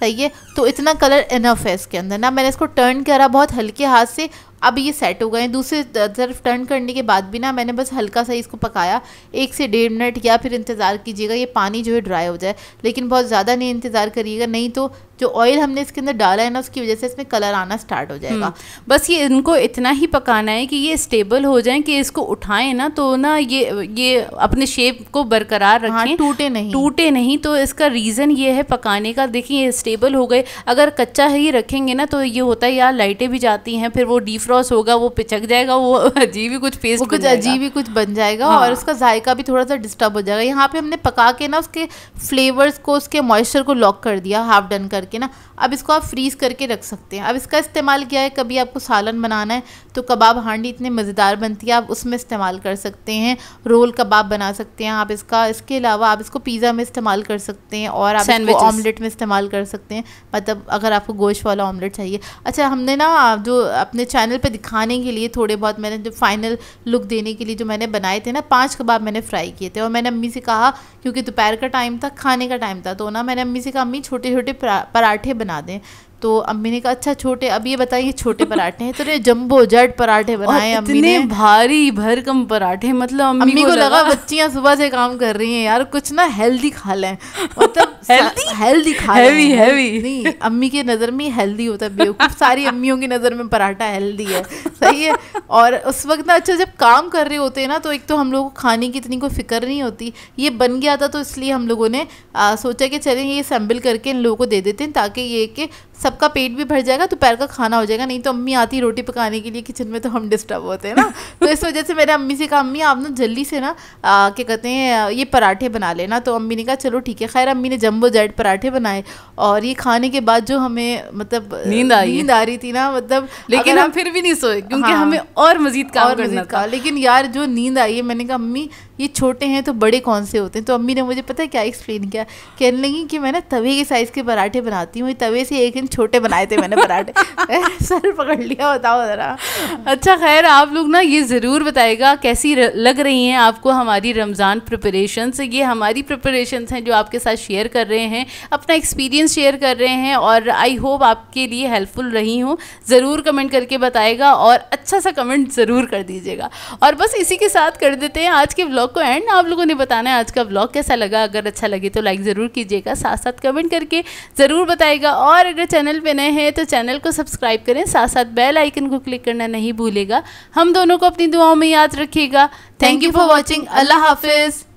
सही है तो इतना कलर इनफ है इसके अंदर ना मैंने इसको टर्न करा बहुत हल्के हाथ से अब ये सेट हो गए हैं दूसरी तरफ टर्न करने के बाद भी ना मैंने बस हल्का सा इसको पकाया एक से डेढ़ मिनट या फिर इंतज़ार कीजिएगा ये पानी जो है ड्राई हो जाए लेकिन बहुत ज़्यादा नहीं इंतज़ार करिएगा नहीं तो जो ऑयल हमने इसके अंदर डाला है ना उसकी वजह से इसमें कलर आना स्टार्ट हो हम्म। जाएगा बस ये इनको इतना ही पकाना है कि ये स्टेबल हो जाए कि इसको उठाएं ना तो ना ये ये अपने शेप को बरकरार हाँ, रखें हाँ, टूटे नहीं टूटे नहीं तो इसका रीज़न ये है पकाने का देखिए ये स्टेबल हो गए अगर कच्चा ही रखेंगे ना तो ये होता है यार लाइटें भी जाती हैं फिर वो डीप फ्रॉस होगा वो पिचक जाएगा वो अजीब ही कुछ पेस्ट कुछ अजीब ही कुछ बन जाएगा हाँ। और उसका जायका भी थोड़ा सा डिस्टर्ब हो जाएगा यहाँ पे हमने पका के ना उसके फ्लेवर्स को उसके मॉइस्चर को लॉक कर दिया हाफ डन करके ना अब इसको आप फ्रीज़ करके रख सकते हैं अब इसका इस्तेमाल किया है कभी आपको सालन बनाना है तो कबाब हांडी इतने मज़ेदार बनती है आप उसमें इस्तेमाल कर सकते हैं रोल कबाब बना सकते हैं आप इसका इसके अलावा आप इसको पिज़्ज़ा में इस्तेमाल कर सकते हैं और आप इसको ऑमलेट में इस्तेमाल कर सकते हैं मतलब अगर आपको गोश्त वाला ऑमलेट चाहिए अच्छा हमने ना जो अपने चैनल पर दिखाने के लिए थोड़े बहुत मैंने जो फाइनल लुक देने के लिए जो मैंने बनाए थे ना पाँच कबाब मैंने फ्राई किए थे और मैंने अम्मी से कहा क्योंकि दोपहर का टाइम था खाने का टाइम था तो ना मैंने अम्मी से कहा अम्मी छोटे छोटे पराठे बना बना दें तो अम्मी ने कहा अच्छा छोटे अब ये बताइए छोटे पराठे हैं तो ये जम्बो जट पराठे बनाए अम्मी ने भारी भरकम पराठे मतलब अम्मी, अम्मी को, को लगा, लगा बच्चियां सुबह से काम कर रही हैं यार कुछ ना हेल्दी खा लें मतलब हेल्दी हेल्दी खा हैवी हैवी नहीं अम्मी की नज़र में हेल्दी होता है बेवकूफ़ सारी अम्मियों की नज़र में पराठा हेल्दी है सही है और उस वक्त ना अच्छा जब काम कर रहे होते हैं ना तो एक तो हम लोग को खाने की इतनी कोई फिक्र नहीं होती ये बन गया था तो इसलिए हम लोगों ने सोचा कि चले ये सैम्बल करके इन लोगों को दे देते हैं ताकि ये कि सबका पेट भी भर जाएगा दोपहर का खाना हो जाएगा नहीं तो अम्मी आती रोटी पकाने के लिए किचन में तो हम डिस्टर्ब होते हैं ना तो इस वजह से मैंने अम्मी से कहा अम्मी आप ना जल्दी से ना क्या कहते हैं ये पराठे बना लेना तो अम्मी ने कहा चलो ठीक है खैर अम्मी ने जम्बो जेट पराठे बनाए और ये खाने के बाद जो हमें मतलब नींद आई नींद आ रही थी ना मतलब लेकिन हम फिर भी नहीं सोए क्योंकि हाँ। हमें और मजीद का और मजीद काम लेकिन यार जो नींद आई है मैंने कहा अम्मी ये छोटे हैं तो बड़े कौन से होते हैं तो अम्मी ने मुझे पता है क्या एक्सप्लेन किया कहने लगी कि मैं ना तवे के साइज़ के पराठे बनाती हूँ तवे से एक इंच छोटे बनाए थे मैंने पराठे सर पकड़ लिया बताओ ज़रा अच्छा खैर आप लोग ना ये ज़रूर बताएगा कैसी लग रही हैं आपको हमारी रमज़ान प्रिपरेशन ये हमारी प्रिपरेशन हैं जो आपके साथ शेयर कर रहे हैं अपना एक्सपीरियंस शेयर कर रहे हैं और आई होप आपके लिए हेल्पफुल रही हूँ ज़रूर कमेंट करके बताएगा और अच्छा सा कमेंट ज़रूर कर दीजिएगा और बस इसी के साथ कर देते हैं आज के ब्लॉग ब्लॉग को एंड आप लोगों ने बताना है आज का ब्लॉग कैसा लगा अगर अच्छा लगे तो लाइक ज़रूर कीजिएगा साथ साथ कमेंट करके ज़रूर बताएगा और अगर चैनल पर नए हैं तो चैनल को सब्सक्राइब करें साथ साथ बेल आइकन को क्लिक करना नहीं भूलेगा हम दोनों को अपनी दुआओं में याद रखिएगा थैंक यू फॉर वॉचिंग अल्लाह हाफिज़